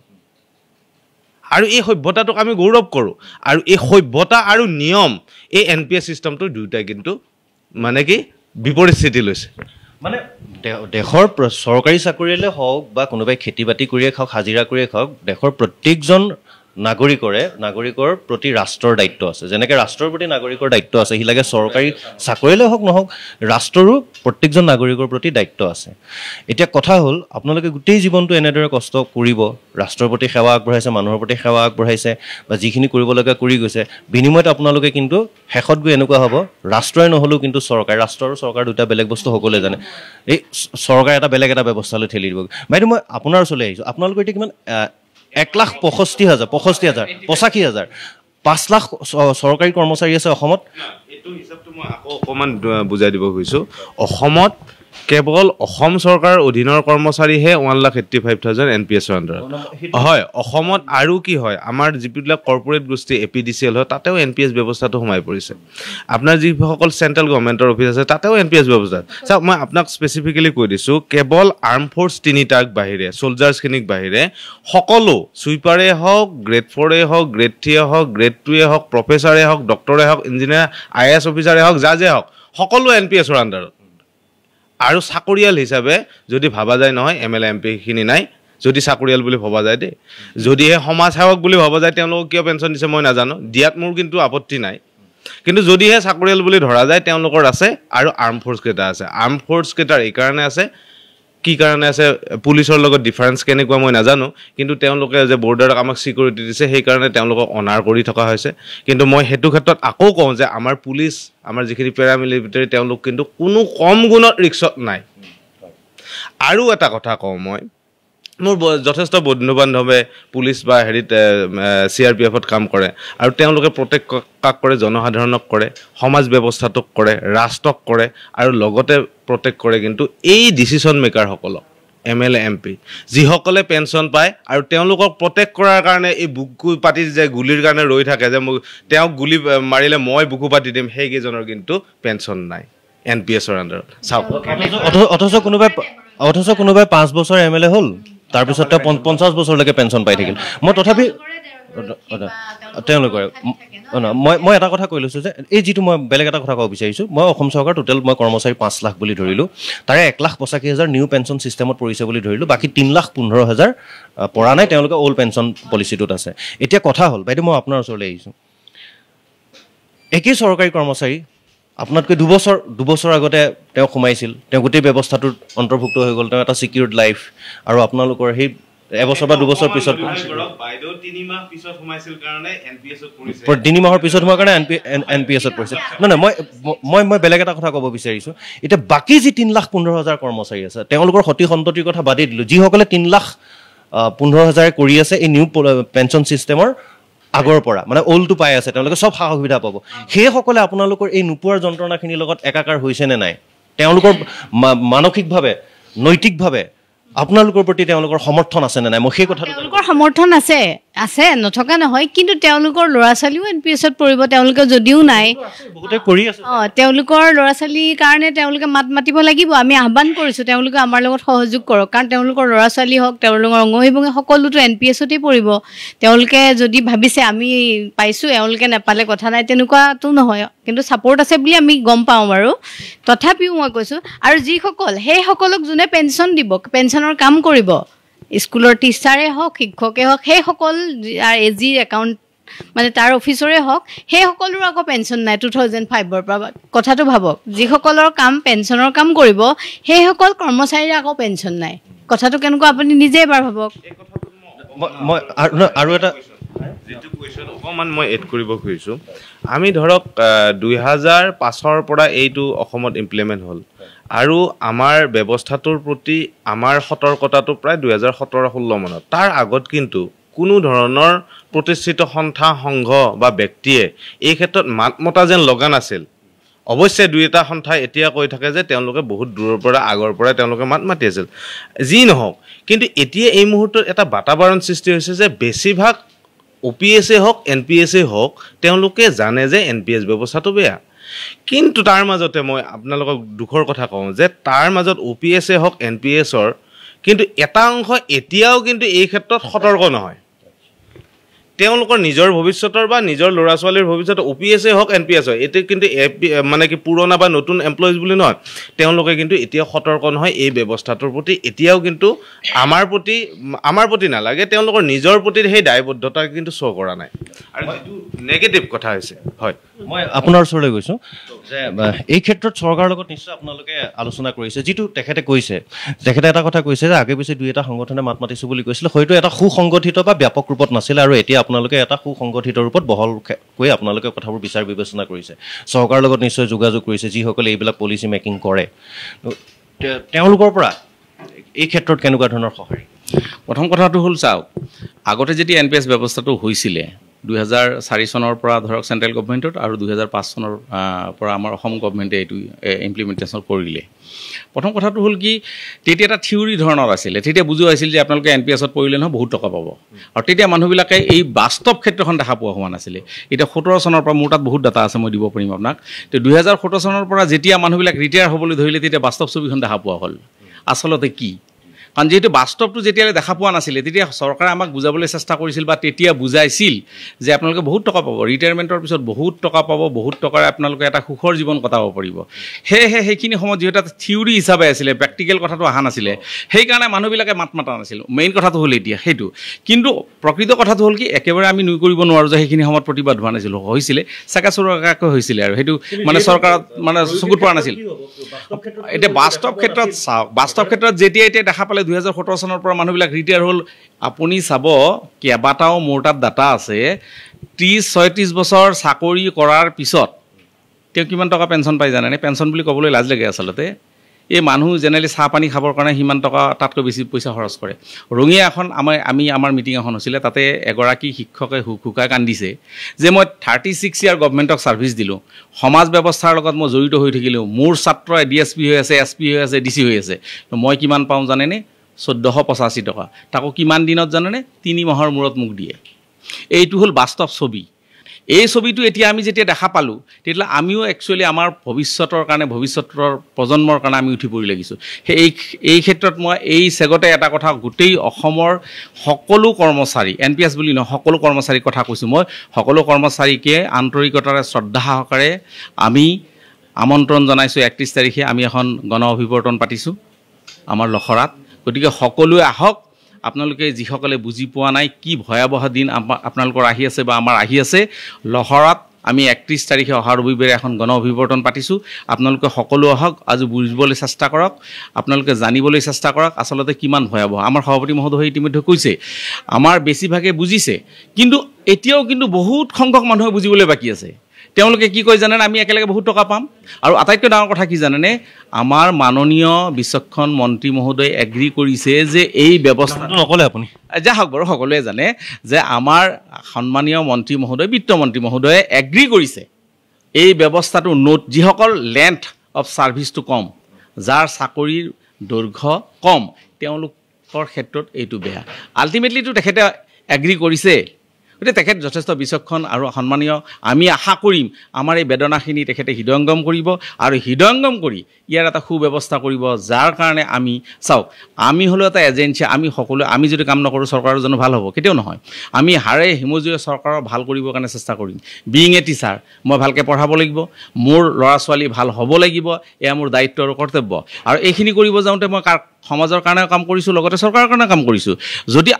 আৰু এই সভ্যতাটোক আমি গৌৰৱ কৰোঁ আৰু এই সভ্যতা আৰু নিয়ম এই এন পি এছ ছিষ্টেমটো দুয়োটাই কিন্তু মানে কি বিপৰীত স্থিতি লৈছে মানে দেশৰ চৰকাৰী চাকৰিয়ালে হওক বা কোনোবাই খেতি বাতি কৰিয়ে খাওক হাজিৰা কৰিয়ে খাওক দেশৰ প্ৰত্যেকজন নাগৰিকৰে নাগৰিকৰ প্ৰতি ৰাষ্ট্ৰৰ দায়িত্ব আছে যেনেকৈ ৰাষ্ট্ৰৰ প্ৰতি নাগৰিকৰ দায়িত্ব আছে সি লাগে চৰকাৰী চাকৰিলৈ হওক নহওক ৰাষ্ট্ৰৰো প্ৰত্যেকজন নাগৰিকৰ প্ৰতি দায়িত্ব আছে এতিয়া কথা হ'ল আপোনালোকে গোটেই জীৱনটো এনেদৰে কষ্ট কৰিব ৰাষ্ট্ৰৰ প্ৰতি সেৱা আগবঢ়াইছে মানুহৰ প্ৰতি সেৱা আগবঢ়াইছে বা যিখিনি কৰিবলগীয়া কৰি গৈছে বিনিময়ত আপোনালোকে কিন্তু শেষত গৈ এনেকুৱা হ'ব ৰাষ্ট্ৰই নহ'লেও কিন্তু চৰকাৰে ৰাষ্ট্ৰ আৰু চৰকাৰ দুটা বেলেগ বস্তু সকলোৱে জানে এই চৰকাৰে এটা বেলেগ এটা ব্যৱস্থালৈ ঠেলি দিব বাইদেউ মই আপোনাৰ ওচৰলৈ আহিছোঁ আপোনালোকৰ এতিয়া কিমান এক লাখ পঁষষ্ঠি হাজাৰ পঁষষ্ঠি হাজাৰ পঁচাশী হাজাৰ পাঁচ লাখ চৰকাৰী কৰ্মচাৰী আছে অসমত এইটো হিচাপটো মই আকৌ অকণমান বুজাই দিব খুজিছোঁ অসমত কেৱল অসম চৰকাৰৰ অধীনৰ কৰ্মচাৰীহে one lakh eighty five thousand N P এছৰ আণ্ডাৰত হয় অসমত আৰু কি হয় আমাৰ যিবিলাক কৰ্পৰেট গোষ্ঠী A P D C L হয় তাতেও এন পি এছ ব্যৱস্থাটো সোমাই পৰিছে আপোনাৰ যিসকল চেণ্ট্ৰেল গভৰ্ণমেণ্টৰ অফিচ আছে তাতেও এন পি এছ ব্যৱস্থা চাওক মই আপোনাক স্পেচিফিকেলি কৈ দিছোঁ কেৱল আৰ্ম ফৰ্চ তিনিটাক বাহিৰে চলজাৰ্ছখিনিক বাহিৰে সকলো চুইপাৰে হওক গ্ৰেড ফ'ৰে হওক গ্ৰেড থ্ৰীয়ে হওক গ্ৰেড টুৱে হওক প্ৰফেচাৰে হওক ডক্টৰে হওক ইঞ্জিনিয়াৰ আই এ এছ অফিচাৰে হওক যা যে হওক সকলো এন পি এছৰ আণ্ডাৰত আৰু চাকৰিয়াল হিচাপে যদি ভবা যায় নহয় এম এল এ এম পিখিনি নাই যদি চাকৰিয়াল বুলি ভবা যায় দেই যদিহে সমাজ সেৱক বুলি ভবা যায় তেওঁলোকক কিয় পেঞ্চন দিছে মই নাজানো দিয়াত মোৰ কিন্তু আপত্তি নাই কিন্তু যদিহে চাকৰিয়াল বুলি ধৰা যায় তেওঁলোকৰ আছে আৰু আৰ্ম ফ'ৰ্চকেইটা আছে আৰ্ম ফ'ৰ্চকেইটাৰ এইকাৰণে আছে কি কাৰণে আছে পুলিচৰ লগত ডিফাৰেঞ্চ কেনেকুৱা মই নাজানো কিন্তু তেওঁলোকে যে বৰ্ডাৰক আমাক চিকিউৰিটি দিছে সেইকাৰণে তেওঁলোকক অনাৰ কৰি থকা হৈছে কিন্তু মই সেইটো ক্ষেত্ৰত আকৌ কওঁ যে আমাৰ পুলিচ আমাৰ যিখিনি পেৰামিলিটেৰী তেওঁলোক কিন্তু কোনো কম গুণত ৰিক্সত নাই আৰু এটা কথা কওঁ মই মোৰ যথেষ্ট বন্ধু বান্ধৱে পুলিচ বা হেৰিত চি আৰ পি এফত কাম কৰে আৰু তেওঁলোকে প্ৰত্যেক কাক কৰে জনসাধাৰণক কৰে সমাজ ব্যৱস্থাটোক কৰে ৰাষ্ট্ৰক কৰে আৰু লগতে প্ৰটেক্ট কৰে কিন্তু এই ডিচিশ্যন মেকাৰসকলক M L A M P যিসকলে পেঞ্চন পায় আৰু তেওঁলোকক প্ৰটেক্ট কৰাৰ কাৰণে এই বুকু পাতি যে গুলীৰ কাৰণে ৰৈ থাকে যে মোক তেওঁক গুলি মাৰিলে মই বুকু পাতি দিম সেইকেইজনৰ কিন্তু পেঞ্চন নাই এন পি এছৰ আণ্ডাৰত চাওক অথচ কোনোবাই অথচ কোনোবাই পাঁচ বছৰ এম এল এ হ'ল তাৰপিছত তেওঁ পঞ্চাছ বছৰলৈকে পেঞ্চন পাই থাকিল মই তথাপি তেওঁলোকৰে মই মই এটা কথা কৈ লৈছোঁ যে এই যিটো মই বেলেগ এটা কথা ক'ব বিচাৰিছোঁ মই অসম চৰকাৰ টোটেল মই কৰ্মচাৰী পাঁচ লাখ বুলি ধৰিলোঁ তাৰে এক লাখ পঁচাশী হাজাৰ নিউ পেঞ্চন ছিষ্টেমত পৰিছে বুলি ধৰিলোঁ বাকী তিনি লাখ পোন্ধৰ হাজাৰ পৰা নাই তেওঁলোকে অল্ড পেঞ্চন পলিচিটোত আছে এতিয়া কথা হ'ল বাইদেউ মই আপোনাৰ ওচৰলৈ আহিছোঁ একেই চৰকাৰী কৰ্মচাৰী আপোনাতকৈ দুবছৰ দুবছৰ আগতে তেওঁ সোমাইছিল তেওঁ গোটেই ব্যৱস্থাটোত অন্তৰ্ভুক্ত হৈ গ'ল তেওঁ এটা চিকিউৰ্ড লাইফ আৰু আপোনালোকৰ সেই এবছৰ বা দুবছৰ পিছত তিনিমাহৰ পিছত সোমোৱা কাৰণে এন পি এছত পৰিছে নহয় মই মই মই বেলেগ এটা কথা ক'ব বিচাৰিছোঁ এতিয়া বাকী যি তিনি লাখ পোন্ধৰ হাজাৰ কৰ্মচাৰী আছে তেওঁলোকৰ সতি সন্ততিৰ কথা বাদেই দিলোঁ যিসকলে তিনি লাখ পোন্ধৰ হাজাৰে কৰি আছে এই নিউ পেঞ্চন ছিষ্টেমৰ আগৰ পৰা মানে অল্ডটো পাই আছে তেওঁলোকে চব সা সুবিধা পাব সেইসকলে আপোনালোকৰ এই নোপোৱাৰ যন্ত্ৰণাখিনিৰ লগত একাকাৰ হৈছে নে নাই তেওঁলোকৰ মানসিকভাৱে নৈতিকভাৱে আপোনালোকৰ প্ৰতি তেওঁলোকৰ সমৰ্থন আছে নে নাই মই সেই কথা তেওঁলোকৰ সমৰ্থন আছে আছে নথকা নহয় কিন্তু তেওঁলোকৰ ল'ৰা ছোৱালীও এন পি এছত পৰিব তেওঁলোকে যদিও নাই বহুতে কৰি আছে অঁ তেওঁলোকৰ ল'ৰা ছোৱালীৰ কাৰণে তেওঁলোকে মাত মাতিব লাগিব আমি আহ্বান কৰিছোঁ তেওঁলোকে আমাৰ লগত সহযোগ কৰক কাৰণ তেওঁলোকৰ ল'ৰা ছোৱালী হওক তেওঁলোকৰ অংগ সকলোতো এন পি এছতেই পৰিব তেওঁলোকে যদি ভাবিছে আমি পাইছোঁ এওঁলোকে নেপালে কথা নাই তেনেকুৱাতো নহয় কিন্তু ছাপৰ্ট আছে বুলি আমি গম পাওঁ বাৰু তথাপিও মই কৈছোঁ আৰু যিসকল সেইসকলক যোনে পেঞ্চন দিব পেঞ্চন অনুষ্ঠানৰ কাম কৰিব স্কুলৰ টিচাৰে হওক শিক্ষকে হওক সেইসকল এ জি একাউণ্ট মানে তাৰ অফিচৰে হওক সেইসকলৰো আকৌ পেঞ্চন নাই টু থাউজেণ্ড ফাইভৰ পৰা কথাটো ভাবক যিসকলৰ কাম পেঞ্চনৰ কাম কৰিব সেইসকল কৰ্মচাৰীৰে আকৌ পেঞ্চন নাই কথাটো কেনেকুৱা আপুনি নিজে এবাৰ ভাবক আৰু এটা যিটো কুৱেশ্যন অকণমান মই এড কৰিব খুজিছোঁ আমি ধৰক দুহেজাৰ পাঁচৰ পৰা এইটো অসমত ইমপ্লিমেণ্ট হ'ল আৰু আমাৰ ব্যৱস্থাটোৰ প্ৰতি আমাৰ সতৰ্কতাটো প্ৰায় দুহেজাৰ সোতৰ ষোল্ল মানত তাৰ আগত কিন্তু কোনো ধৰণৰ প্ৰতিষ্ঠিত সন্থা সংঘ বা ব্যক্তিয়ে এই ক্ষেত্ৰত মাত মতা যেন লগা নাছিল অৱশ্যে দুই এটা সন্থাই এতিয়া কৈ থাকে যে তেওঁলোকে বহুত দূৰৰ পৰা আগৰ পৰাই তেওঁলোকে মাত মাতি আছিল যি নহওক কিন্তু এতিয়া এই মুহূৰ্তত এটা বাতাৱৰণ সৃষ্টি হৈছে যে বেছিভাগ অ' পি এছেই হওক এন পি এছেই হওক তেওঁলোকে জানে যে এন পি এছ ব্যৱস্থাটো বেয়া কিন্তু তাৰ মাজতে মই আপোনালোকক দুখৰ কথা কওঁ যে তাৰ মাজত অ' পি এছে হওক এন পি এছৰ কিন্তু এটা অংশ এতিয়াও কিন্তু এই ক্ষেত্ৰত সতৰ্ক নহয় তেওঁলোকৰ নিজৰ ভৱিষ্যতৰ বা নিজৰ ল'ৰা ছোৱালীৰ ভৱিষ্যত অ' পি এছ এ হওক এন পি এছ হওক এইটো কিন্তু মানে কি পুৰণা বা নতুন এমপ্লয়িজ বুলি নহয় তেওঁলোকে কিন্তু এতিয়াও সতৰ্ক নহয় এই ব্যৱস্থাটোৰ প্ৰতি এতিয়াও কিন্তু আমাৰ প্ৰতি আমাৰ প্ৰতি নালাগে তেওঁলোকৰ নিজৰ প্ৰতি সেই দায়বদ্ধতা কিন্তু শ্ব' কৰা নাই আৰু যিটো নেগেটিভ কথা হৈছে হয় মই আপোনাৰ ওচৰলৈ গৈছোঁ যে এই ক্ষেত্ৰত চৰকাৰৰ লগত নিশ্চয় আপোনালোকে আলোচনা কৰিছে যিটো তেখেতে কৈছে তেখেতে এটা কথা কৈছে যে আগে পিছে দুই এটা সংগঠনে মাত মাতিছোঁ বুলি কৈছিলে হয়তো এটা সুসংগঠিত বা ব্যাপক ৰূপত নাছিলে আৰু এতিয়া আপোনালোকে এটা সুসংগঠিত ৰূপত বহলকৈ আপোনালোকে কথাবোৰ বিচাৰ বিবেচনা কৰিছে চৰকাৰৰ লগত নিশ্চয় যোগাযোগ কৰিছে যিসকলে এইবিলাক পলিচি মেকিং কৰে তেওঁলোকৰ পৰা এই ক্ষেত্ৰত কেনেকুৱা ধৰণৰ সঁহাৰি প্ৰথম কথাটো হ'ল চাওক আগতে যেতিয়া এন পি এছ ব্যৱস্থাটো হৈছিলে দুহেজাৰ চাৰি চনৰ পৰা ধৰক চেণ্ট্ৰেল গভমেণ্টত আৰু দুহেজাৰ পাঁচ চনৰ পৰা আমাৰ অসম গভমেণ্টে এইটো ইমপ্লিমেণ্টেশ্যন কৰিলে প্ৰথম কথাটো হ'ল কি তেতিয়া এটা থিয়ৰি ধৰণত আছিলে তেতিয়া বুজোৱাইছিল যে আপোনালোকে এন পি এছত পৰিলে নহয় বহুত টকা পাব আৰু তেতিয়া মানুহবিলাকে এই বাস্তৱ ক্ষেত্ৰখন দেখা পোৱা হোৱা নাছিলে এতিয়া সোতৰ চনৰ পৰা মোৰ তাত বহুত ডাটা আছে মই দিব পাৰিম আপোনাক তো দুহেজাৰ সোতৰ চনৰ পৰা যেতিয়া মানুহবিলাক ৰিটায়াৰ হ'বলৈ ধৰিলে তেতিয়া বাস্তৱ ছবিখন দেখা পোৱা হ'ল আচলতে কি কাৰণ যিহেতু বাস্তৱটো যেতিয়ালৈ দেখা পোৱা নাছিলে তেতিয়া চৰকাৰে আমাক বুজাবলৈ চেষ্টা কৰিছিল বা তেতিয়া বুজাইছিল যে আপোনালোকে বহুত টকা পাব ৰিটায়াৰমেণ্টৰ পিছত বহুত টকা পাব বহুত টকাৰে আপোনালোকে এটা সুখৰ জীৱন কটাব পাৰিব সেয়েহে সেইখিনি সময়ত যিহেতু এটা থিউৰি হিচাপে আছিলে প্ৰেক্টিকেল কথাটো অহা নাছিলে সেইকাৰণে মানুহবিলাকে মাত মতা নাছিল মেইন কথাটো হ'ল এতিয়া সেইটো কিন্তু প্ৰকৃত কথাটো হ'ল কি একেবাৰে আমি নুই কৰিব নোৱাৰোঁ যে সেইখিনি সময়ত প্ৰতিবাদ হোৱা নাছিল হৈছিলে চাকা চৰকাৰকৈ হৈছিলে আৰু সেইটো মানে চৰকাৰত মানে চকুত পৰা নাছিল এতিয়া বাস্তৱ ক্ষেত্ৰত চাওক বাস্তৱ ক্ষেত্ৰত যেতিয়া এতিয়া দেখা পালে পৰা দুহেজাৰ সোতৰ চনৰ পৰা মানুহবিলাক ৰিটায়াৰ হ'ল আপুনি চাব কেইবাটাও মোৰ তাত ডাটা আছে ত্ৰিছ ছয়ত্ৰিছ বছৰ চাকৰি কৰাৰ পিছত তেওঁ কিমান টকা পেঞ্চন পায় জানেনে পেঞ্চন বুলি ক'বলৈ লাজ লাগে আচলতে এই মানুহ জেনেৰেলি চাহ পানী খাবৰ কাৰণে সিমান টকা তাতকৈ বেছি পইচা খৰচ কৰে ৰঙীয়া এখন আমাৰ আমি আমাৰ মিটিং এখন হৈছিলে তাতে এগৰাকী শিক্ষকে হুকুকাই কান্দিছে যে মই থাৰ্টি ছিক্স ইয়াৰ গভমেণ্টক ছাৰ্ভিচ দিলোঁ সমাজ ব্যৱস্থাৰ লগত মই জড়িত হৈ থাকিলোঁ মোৰ ছাত্ৰ ডি এছ পি হৈ আছে এছ পি হৈ আছে ডি চি হৈ আছে মই কিমান পাওঁ জানেনে চৈধ্যশ পঁচাশী টকা তাকো কিমান দিনত জানেনে তিনি মাহৰ মূৰত মোক দিয়ে এইটো হ'ল বাস্তৱ ছবি এই ছবিটো এতিয়া আমি যেতিয়া দেখা পালোঁ তেতিয়া আমিও একচুৱেলি আমাৰ ভৱিষ্যতৰ কাৰণে ভৱিষ্যতৰ প্ৰজন্মৰ কাৰণে আমি উঠি পৰি লাগিছোঁ সেই এই এই ক্ষেত্ৰত মই এই চেগতে এটা কথা গোটেই অসমৰ সকলো কৰ্মচাৰী এন পি এছ বুলি নহয় সকলো কৰ্মচাৰীৰ কথা কৈছোঁ মই সকলো কৰ্মচাৰীকে আন্তৰিকতাৰে শ্ৰদ্ধা সহকাৰে আমি আমন্ত্ৰণ জনাইছোঁ একত্ৰিছ তাৰিখে আমি এখন গণ অভিৱৰ্তন পাতিছোঁ আমাৰ লখৰাত গতিকে সকলোৱে আহক আপোনালোকে যিসকলে বুজি পোৱা নাই কি ভয়াৱহ দিন আপোনালোকৰ আহি আছে বা আমাৰ আহি আছে লহৰাত আমি একত্ৰিছ তাৰিখে অহা ৰবিবাৰে এখন গণ অভিৱৰ্তন পাতিছোঁ আপোনালোকে সকলো আহক আজি বুজিবলৈ চেষ্টা কৰক আপোনালোকে জানিবলৈ চেষ্টা কৰক আচলতে কিমান ভয়াৱহ আমাৰ সভাপতি মহোদয়ে ইতিমধ্যে কৈছে আমাৰ বেছিভাগে বুজিছে কিন্তু এতিয়াও কিন্তু বহুত সংখ্যক মানুহে বুজিবলৈ বাকী আছে তেওঁলোকে কি কয় জানেনে আমি একেলগে বহুত টকা পাম আৰু আটাইতকৈ ডাঙৰ কথা কি জানেনে আমাৰ মাননীয় বিচক্ষণ মন্ত্ৰী মহোদয়ে এগ্ৰি কৰিছে যে এই ব্যৱস্থাটো নক'লে আপুনি যা হওক বাৰু সকলোৱে জানে যে আমাৰ সন্মানীয় মন্ত্ৰী মহোদয় বিত্তমন্ত্ৰী মহোদয়ে এগ্ৰি কৰিছে এই ব্যৱস্থাটো নোট যিসকল লেন্থ অফ ছাৰ্ভিচটো কম যাৰ চাকৰিৰ দৈৰ্ঘ্য কম তেওঁলোকৰ ক্ষেত্ৰত এইটো বেয়া আল্টিমেটলিটো তেখেতে এগ্ৰি কৰিছে গতিকে তেখেত যথেষ্ট বিচক্ষণ আৰু সন্মানীয় আমি আশা কৰিম আমাৰ এই বেদনাখিনি তেখেতে হৃদয়ংগম কৰিব আৰু হৃদয়ংগম কৰি ইয়াৰ এটা সুব্যৱস্থা কৰিব যাৰ কাৰণে আমি চাওক আমি হ'লেও এটা এজেঞ্চি আমি সকলোৱে আমি যদি কাম নকৰোঁ চৰকাৰৰ জানো ভাল হ'ব কেতিয়াও নহয় আমি হাৰে হিমজুৱে চৰকাৰৰ ভাল কৰিবৰ কাৰণে চেষ্টা কৰিম বিং এ টিচাৰ মই ভালকৈ পঢ়াব লাগিব মোৰ ল'ৰা ছোৱালী ভাল হ'ব লাগিব এয়া মোৰ দায়িত্ব আৰু কৰ্তব্য আৰু এইখিনি কৰিব যাওঁতে মই কাৰ সমাজৰ কাৰণে কাম কৰিছোঁ লগতে চৰকাৰৰ কাৰণে কাম কৰিছোঁ যদি